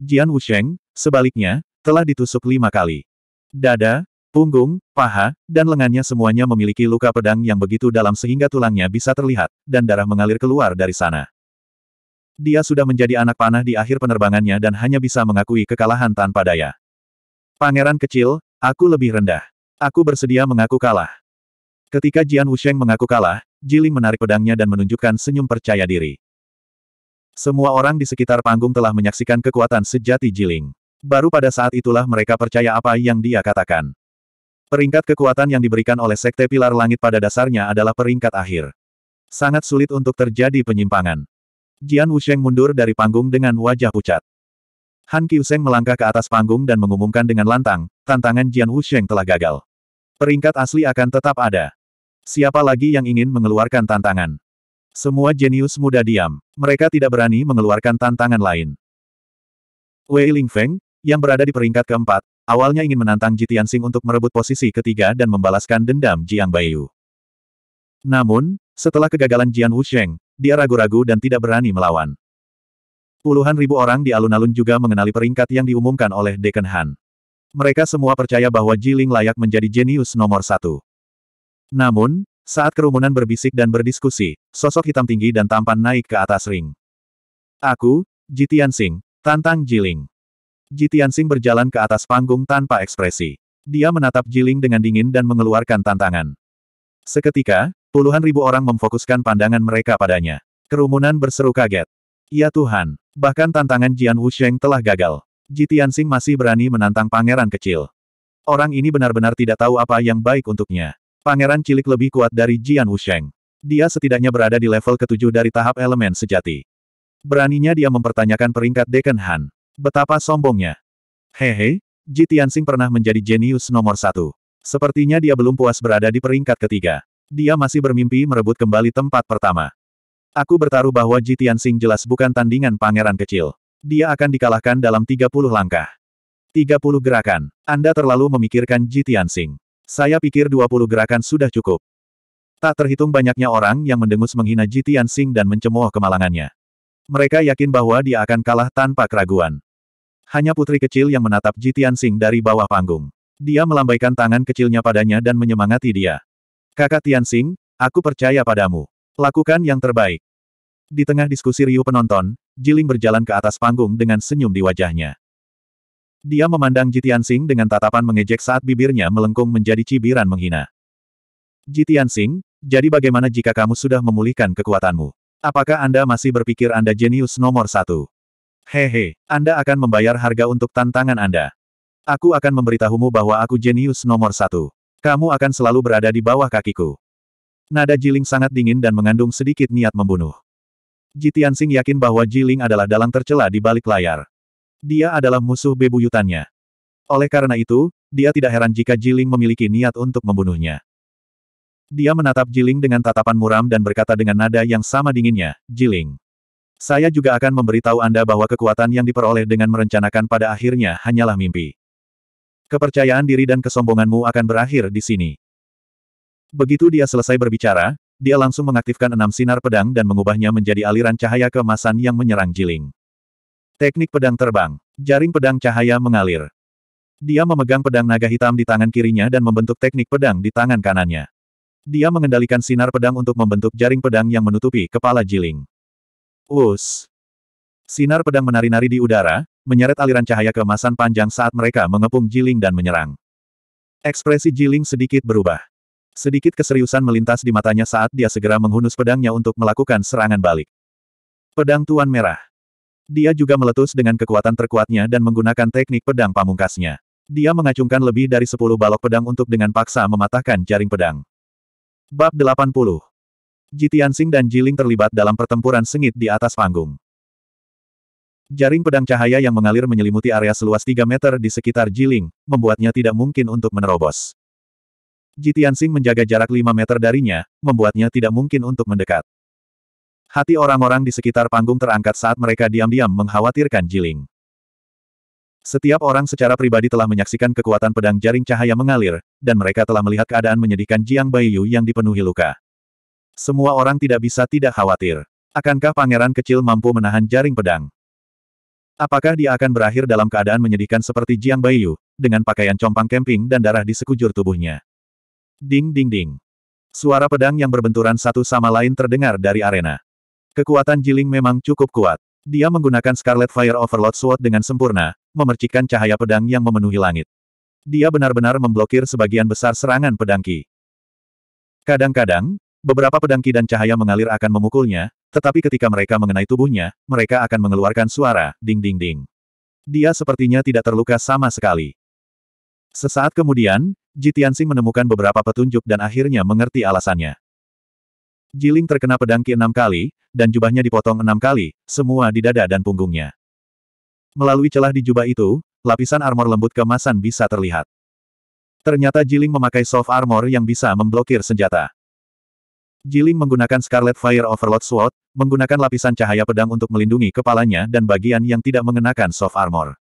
Jian Wusheng, sebaliknya, telah ditusuk lima kali. Dada, punggung, paha, dan lengannya semuanya memiliki luka pedang yang begitu dalam sehingga tulangnya bisa terlihat, dan darah mengalir keluar dari sana. Dia sudah menjadi anak panah di akhir penerbangannya dan hanya bisa mengakui kekalahan tanpa daya. Pangeran kecil, Aku lebih rendah. Aku bersedia mengaku kalah. Ketika Jian Wusheng mengaku kalah, Jiling menarik pedangnya dan menunjukkan senyum percaya diri. Semua orang di sekitar panggung telah menyaksikan kekuatan sejati Jiling. Baru pada saat itulah mereka percaya apa yang dia katakan. Peringkat kekuatan yang diberikan oleh Sekte Pilar Langit pada dasarnya adalah peringkat akhir. Sangat sulit untuk terjadi penyimpangan. Jian Wusheng mundur dari panggung dengan wajah pucat. Han Kiuseng melangkah ke atas panggung dan mengumumkan dengan lantang, tantangan Jian Wusheng telah gagal. Peringkat asli akan tetap ada. Siapa lagi yang ingin mengeluarkan tantangan? Semua jenius muda diam. Mereka tidak berani mengeluarkan tantangan lain. Wei Lingfeng, yang berada di peringkat keempat, awalnya ingin menantang Ji Tianxing untuk merebut posisi ketiga dan membalaskan dendam Jiang Baiyu. Namun, setelah kegagalan Jian Wusheng, dia ragu-ragu dan tidak berani melawan. Puluhan ribu orang di alun-alun juga mengenali peringkat yang diumumkan oleh Deacon Han. Mereka semua percaya bahwa Jiling layak menjadi jenius nomor satu. Namun, saat kerumunan berbisik dan berdiskusi, sosok hitam tinggi dan tampan naik ke atas ring. Aku, Jitian Sing, tantang Jiling. Jitian Sing berjalan ke atas panggung tanpa ekspresi. Dia menatap Jiling dengan dingin dan mengeluarkan tantangan. Seketika, puluhan ribu orang memfokuskan pandangan mereka padanya. Kerumunan berseru kaget. Ya Tuhan, Bahkan tantangan Jian Wusheng telah gagal. Ji Tianxing masih berani menantang pangeran kecil. Orang ini benar-benar tidak tahu apa yang baik untuknya. Pangeran cilik lebih kuat dari Jian Wusheng. Dia setidaknya berada di level ketujuh dari tahap elemen sejati. Beraninya dia mempertanyakan peringkat Deken Han. Betapa sombongnya. Hehe, Ji Tianxing pernah menjadi jenius nomor satu. Sepertinya dia belum puas berada di peringkat ketiga. Dia masih bermimpi merebut kembali tempat pertama. Aku bertaruh bahwa Jitian Tianxing jelas bukan tandingan pangeran kecil. Dia akan dikalahkan dalam 30 langkah. 30 gerakan. Anda terlalu memikirkan Jitian Tianxing. Saya pikir 20 gerakan sudah cukup. Tak terhitung banyaknya orang yang mendengus menghina Jitian Tianxing dan mencemooh kemalangannya. Mereka yakin bahwa dia akan kalah tanpa keraguan. Hanya putri kecil yang menatap Jitian Tianxing dari bawah panggung. Dia melambaikan tangan kecilnya padanya dan menyemangati dia. Kakak Tian Tianxing, aku percaya padamu. Lakukan yang terbaik. Di tengah diskusi riuh penonton, Jiling berjalan ke atas panggung dengan senyum di wajahnya. Dia memandang Jitiansing dengan tatapan mengejek saat bibirnya melengkung menjadi cibiran menghina. Jitiansing, jadi bagaimana jika kamu sudah memulihkan kekuatanmu? Apakah Anda masih berpikir Anda jenius nomor satu? Hehe, Anda akan membayar harga untuk tantangan Anda. Aku akan memberitahumu bahwa aku jenius nomor satu. Kamu akan selalu berada di bawah kakiku. Nada Jiling sangat dingin dan mengandung sedikit niat membunuh. Ji Tianxing yakin bahwa Jiling adalah dalang tercela di balik layar. Dia adalah musuh bebuyutannya. Oleh karena itu, dia tidak heran jika Jiling memiliki niat untuk membunuhnya. Dia menatap Jiling dengan tatapan muram dan berkata dengan nada yang sama dinginnya, Jiling. Saya juga akan memberitahu Anda bahwa kekuatan yang diperoleh dengan merencanakan pada akhirnya hanyalah mimpi. Kepercayaan diri dan kesombonganmu akan berakhir di sini. Begitu dia selesai berbicara, dia langsung mengaktifkan enam sinar pedang dan mengubahnya menjadi aliran cahaya keemasan yang menyerang Jiling. Teknik pedang terbang. Jaring pedang cahaya mengalir. Dia memegang pedang naga hitam di tangan kirinya dan membentuk teknik pedang di tangan kanannya. Dia mengendalikan sinar pedang untuk membentuk jaring pedang yang menutupi kepala Jiling. Us. Sinar pedang menari-nari di udara, menyeret aliran cahaya keemasan panjang saat mereka mengepung Jiling dan menyerang. Ekspresi Jiling sedikit berubah. Sedikit keseriusan melintas di matanya saat dia segera menghunus pedangnya untuk melakukan serangan balik. Pedang Tuan Merah. Dia juga meletus dengan kekuatan terkuatnya dan menggunakan teknik pedang pamungkasnya. Dia mengacungkan lebih dari 10 balok pedang untuk dengan paksa mematahkan jaring pedang. Bab 80 Jitiansing dan Jiling terlibat dalam pertempuran sengit di atas panggung. Jaring pedang cahaya yang mengalir menyelimuti area seluas 3 meter di sekitar Jiling, membuatnya tidak mungkin untuk menerobos. Jitian Sing menjaga jarak 5 meter darinya, membuatnya tidak mungkin untuk mendekat. Hati orang-orang di sekitar panggung terangkat saat mereka diam-diam mengkhawatirkan Jiling. Setiap orang secara pribadi telah menyaksikan kekuatan pedang jaring cahaya mengalir, dan mereka telah melihat keadaan menyedihkan Jiang Baiyu yang dipenuhi luka. Semua orang tidak bisa tidak khawatir. Akankah pangeran kecil mampu menahan jaring pedang? Apakah dia akan berakhir dalam keadaan menyedihkan seperti Jiang Baiyu, dengan pakaian compang kemping dan darah di sekujur tubuhnya? Ding ding ding. Suara pedang yang berbenturan satu sama lain terdengar dari arena. Kekuatan Jiling memang cukup kuat. Dia menggunakan Scarlet Fire Overload Sword dengan sempurna, memercikkan cahaya pedang yang memenuhi langit. Dia benar-benar memblokir sebagian besar serangan pedangki. Kadang-kadang, beberapa pedangki dan cahaya mengalir akan memukulnya, tetapi ketika mereka mengenai tubuhnya, mereka akan mengeluarkan suara, ding-ding-ding. Dia sepertinya tidak terluka sama sekali. Sesaat kemudian, Jitiansing menemukan beberapa petunjuk dan akhirnya mengerti alasannya. Jiling terkena pedang ki enam kali, dan jubahnya dipotong enam kali, semua di dada dan punggungnya. Melalui celah di jubah itu, lapisan armor lembut kemasan bisa terlihat. Ternyata Jiling memakai soft armor yang bisa memblokir senjata. Jiling menggunakan Scarlet Fire Overload Sword, menggunakan lapisan cahaya pedang untuk melindungi kepalanya dan bagian yang tidak mengenakan soft armor.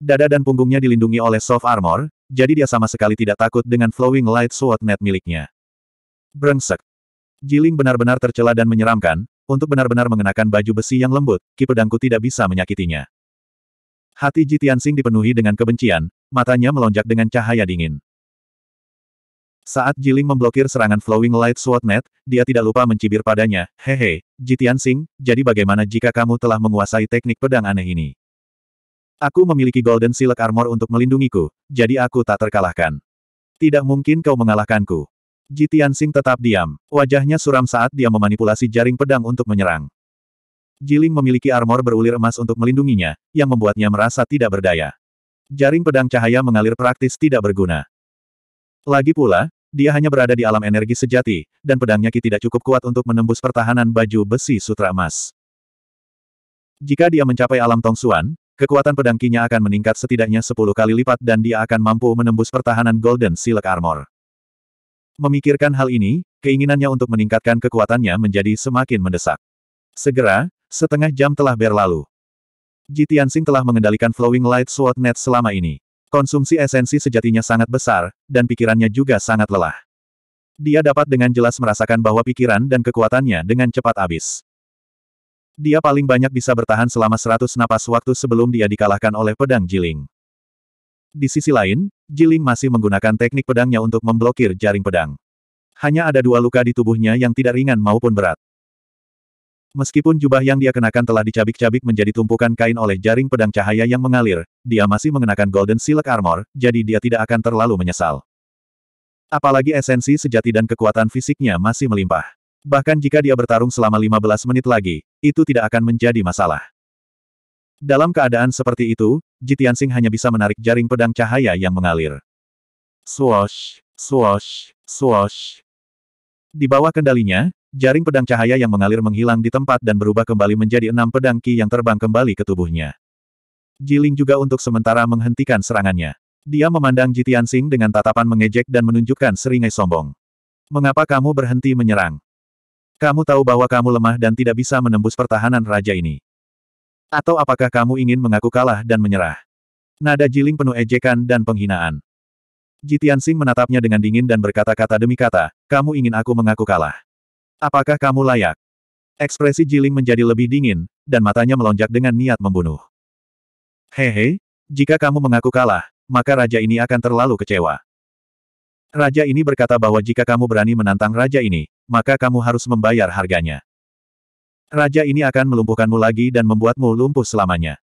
Dada dan punggungnya dilindungi oleh soft armor, jadi dia sama sekali tidak takut dengan flowing light sword net miliknya. Brengsek. Jiling benar-benar tercela dan menyeramkan, untuk benar-benar mengenakan baju besi yang lembut, ki pedangku tidak bisa menyakitinya. Hati Ji Tianxing dipenuhi dengan kebencian, matanya melonjak dengan cahaya dingin. Saat Jiling memblokir serangan Flowing Light Sword Net, dia tidak lupa mencibir padanya, hehe, Jitian Sing, jadi bagaimana jika kamu telah menguasai teknik pedang aneh ini? Aku memiliki Golden Silk Armor untuk melindungiku, jadi aku tak terkalahkan. Tidak mungkin kau mengalahkanku. Ji Tianxing tetap diam. Wajahnya suram saat dia memanipulasi jaring pedang untuk menyerang. Jiling memiliki armor berulir emas untuk melindunginya, yang membuatnya merasa tidak berdaya. Jaring pedang cahaya mengalir praktis tidak berguna. Lagi pula, dia hanya berada di alam energi sejati, dan pedangnya Ki tidak cukup kuat untuk menembus pertahanan baju besi sutra emas. Jika dia mencapai alam Tong Suan kekuatan pedangkinya akan meningkat setidaknya 10 kali lipat dan dia akan mampu menembus pertahanan Golden Silk Armor. Memikirkan hal ini, keinginannya untuk meningkatkan kekuatannya menjadi semakin mendesak. Segera, setengah jam telah berlalu. Jitian Sing telah mengendalikan Flowing Light Sword Net selama ini. Konsumsi esensi sejatinya sangat besar, dan pikirannya juga sangat lelah. Dia dapat dengan jelas merasakan bahwa pikiran dan kekuatannya dengan cepat habis. Dia paling banyak bisa bertahan selama 100 napas waktu sebelum dia dikalahkan oleh pedang Jiling. Di sisi lain, Jiling masih menggunakan teknik pedangnya untuk memblokir jaring pedang. Hanya ada dua luka di tubuhnya yang tidak ringan maupun berat. Meskipun jubah yang dia kenakan telah dicabik-cabik menjadi tumpukan kain oleh jaring pedang cahaya yang mengalir, dia masih mengenakan golden silk armor, jadi dia tidak akan terlalu menyesal. Apalagi esensi sejati dan kekuatan fisiknya masih melimpah. Bahkan jika dia bertarung selama 15 menit lagi, itu tidak akan menjadi masalah. Dalam keadaan seperti itu, Jitian Jitiansing hanya bisa menarik jaring pedang cahaya yang mengalir. Swash, swash, swash. Di bawah kendalinya, jaring pedang cahaya yang mengalir menghilang di tempat dan berubah kembali menjadi enam pedang ki yang terbang kembali ke tubuhnya. Jiling juga untuk sementara menghentikan serangannya. Dia memandang Jitian Jitiansing dengan tatapan mengejek dan menunjukkan seringai sombong. Mengapa kamu berhenti menyerang? Kamu tahu bahwa kamu lemah dan tidak bisa menembus pertahanan raja ini. Atau apakah kamu ingin mengaku kalah dan menyerah? Nada Jiling penuh ejekan dan penghinaan. Jitian Sing menatapnya dengan dingin dan berkata-kata demi kata, kamu ingin aku mengaku kalah. Apakah kamu layak? Ekspresi Jiling menjadi lebih dingin, dan matanya melonjak dengan niat membunuh. Hehe, jika kamu mengaku kalah, maka raja ini akan terlalu kecewa. Raja ini berkata bahwa jika kamu berani menantang raja ini, maka kamu harus membayar harganya. Raja ini akan melumpuhkanmu lagi dan membuatmu lumpuh selamanya.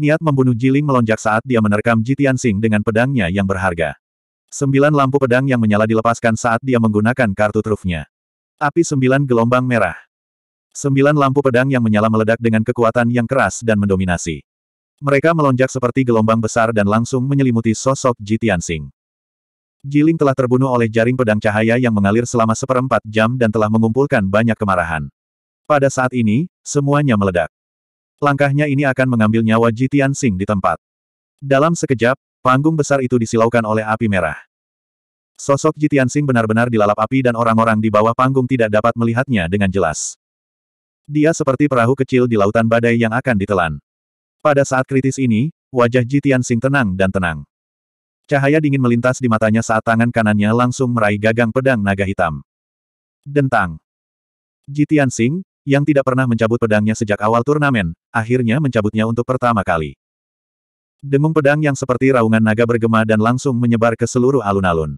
Niat membunuh Jiling melonjak saat dia menerkam Jitian Sing dengan pedangnya yang berharga. Sembilan lampu pedang yang menyala dilepaskan saat dia menggunakan kartu trufnya. Api sembilan gelombang merah. Sembilan lampu pedang yang menyala meledak dengan kekuatan yang keras dan mendominasi. Mereka melonjak seperti gelombang besar dan langsung menyelimuti sosok Jitian Sing. Jiling telah terbunuh oleh jaring pedang cahaya yang mengalir selama seperempat jam dan telah mengumpulkan banyak kemarahan. Pada saat ini, semuanya meledak. Langkahnya ini akan mengambil nyawa Jitian Tianxing di tempat. Dalam sekejap, panggung besar itu disilaukan oleh api merah. Sosok Jitian Tianxing benar-benar dilalap api dan orang-orang di bawah panggung tidak dapat melihatnya dengan jelas. Dia seperti perahu kecil di lautan badai yang akan ditelan. Pada saat kritis ini, wajah Jitian Tianxing tenang dan tenang. Cahaya dingin melintas di matanya saat tangan kanannya langsung meraih gagang pedang naga hitam. Dentang. Jitian Sing, yang tidak pernah mencabut pedangnya sejak awal turnamen, akhirnya mencabutnya untuk pertama kali. Dengung pedang yang seperti raungan naga bergema dan langsung menyebar ke seluruh alun-alun.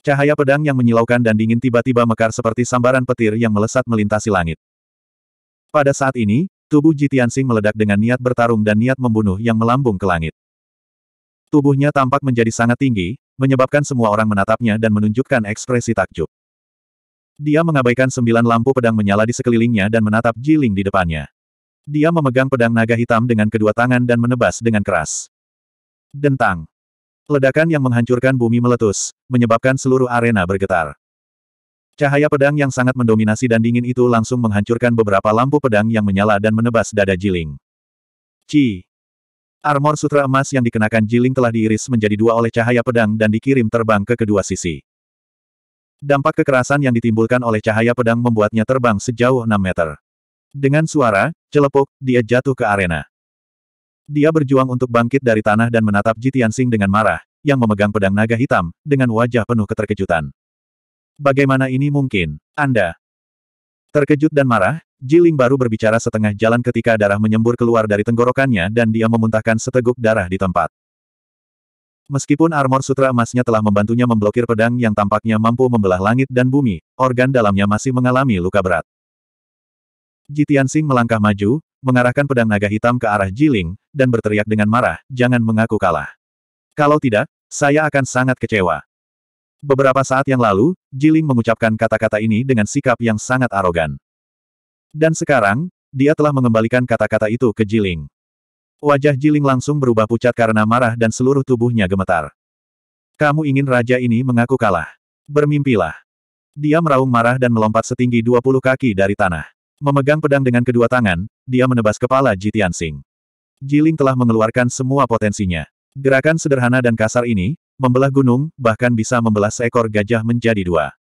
Cahaya pedang yang menyilaukan dan dingin tiba-tiba mekar seperti sambaran petir yang melesat melintasi langit. Pada saat ini, tubuh Jitian Sing meledak dengan niat bertarung dan niat membunuh yang melambung ke langit. Tubuhnya tampak menjadi sangat tinggi, menyebabkan semua orang menatapnya dan menunjukkan ekspresi takjub. Dia mengabaikan sembilan lampu pedang menyala di sekelilingnya dan menatap Jiling di depannya. Dia memegang pedang naga hitam dengan kedua tangan dan menebas dengan keras. Dentang. Ledakan yang menghancurkan bumi meletus, menyebabkan seluruh arena bergetar. Cahaya pedang yang sangat mendominasi dan dingin itu langsung menghancurkan beberapa lampu pedang yang menyala dan menebas dada Jiling. Ci. Armor sutra emas yang dikenakan Jiling telah diiris menjadi dua oleh cahaya pedang dan dikirim terbang ke kedua sisi. Dampak kekerasan yang ditimbulkan oleh cahaya pedang membuatnya terbang sejauh 6 meter. Dengan suara, celepuk, dia jatuh ke arena. Dia berjuang untuk bangkit dari tanah dan menatap Jitian Sing dengan marah, yang memegang pedang naga hitam, dengan wajah penuh keterkejutan. Bagaimana ini mungkin? Anda, Terkejut dan marah, Jiling baru berbicara setengah jalan ketika darah menyembur keluar dari tenggorokannya dan dia memuntahkan seteguk darah di tempat. Meskipun armor sutra emasnya telah membantunya memblokir pedang yang tampaknya mampu membelah langit dan bumi, organ dalamnya masih mengalami luka berat. Jitian Sing melangkah maju, mengarahkan pedang naga hitam ke arah Jiling, dan berteriak dengan marah, jangan mengaku kalah. Kalau tidak, saya akan sangat kecewa. Beberapa saat yang lalu, Jiling mengucapkan kata-kata ini dengan sikap yang sangat arogan. Dan sekarang, dia telah mengembalikan kata-kata itu ke Jiling. Wajah Jiling langsung berubah pucat karena marah dan seluruh tubuhnya gemetar. Kamu ingin raja ini mengaku kalah. Bermimpilah. Dia meraung marah dan melompat setinggi 20 kaki dari tanah. Memegang pedang dengan kedua tangan, dia menebas kepala Jitian Sing. Jiling telah mengeluarkan semua potensinya. Gerakan sederhana dan kasar ini, membelah gunung, bahkan bisa membelah seekor gajah menjadi dua.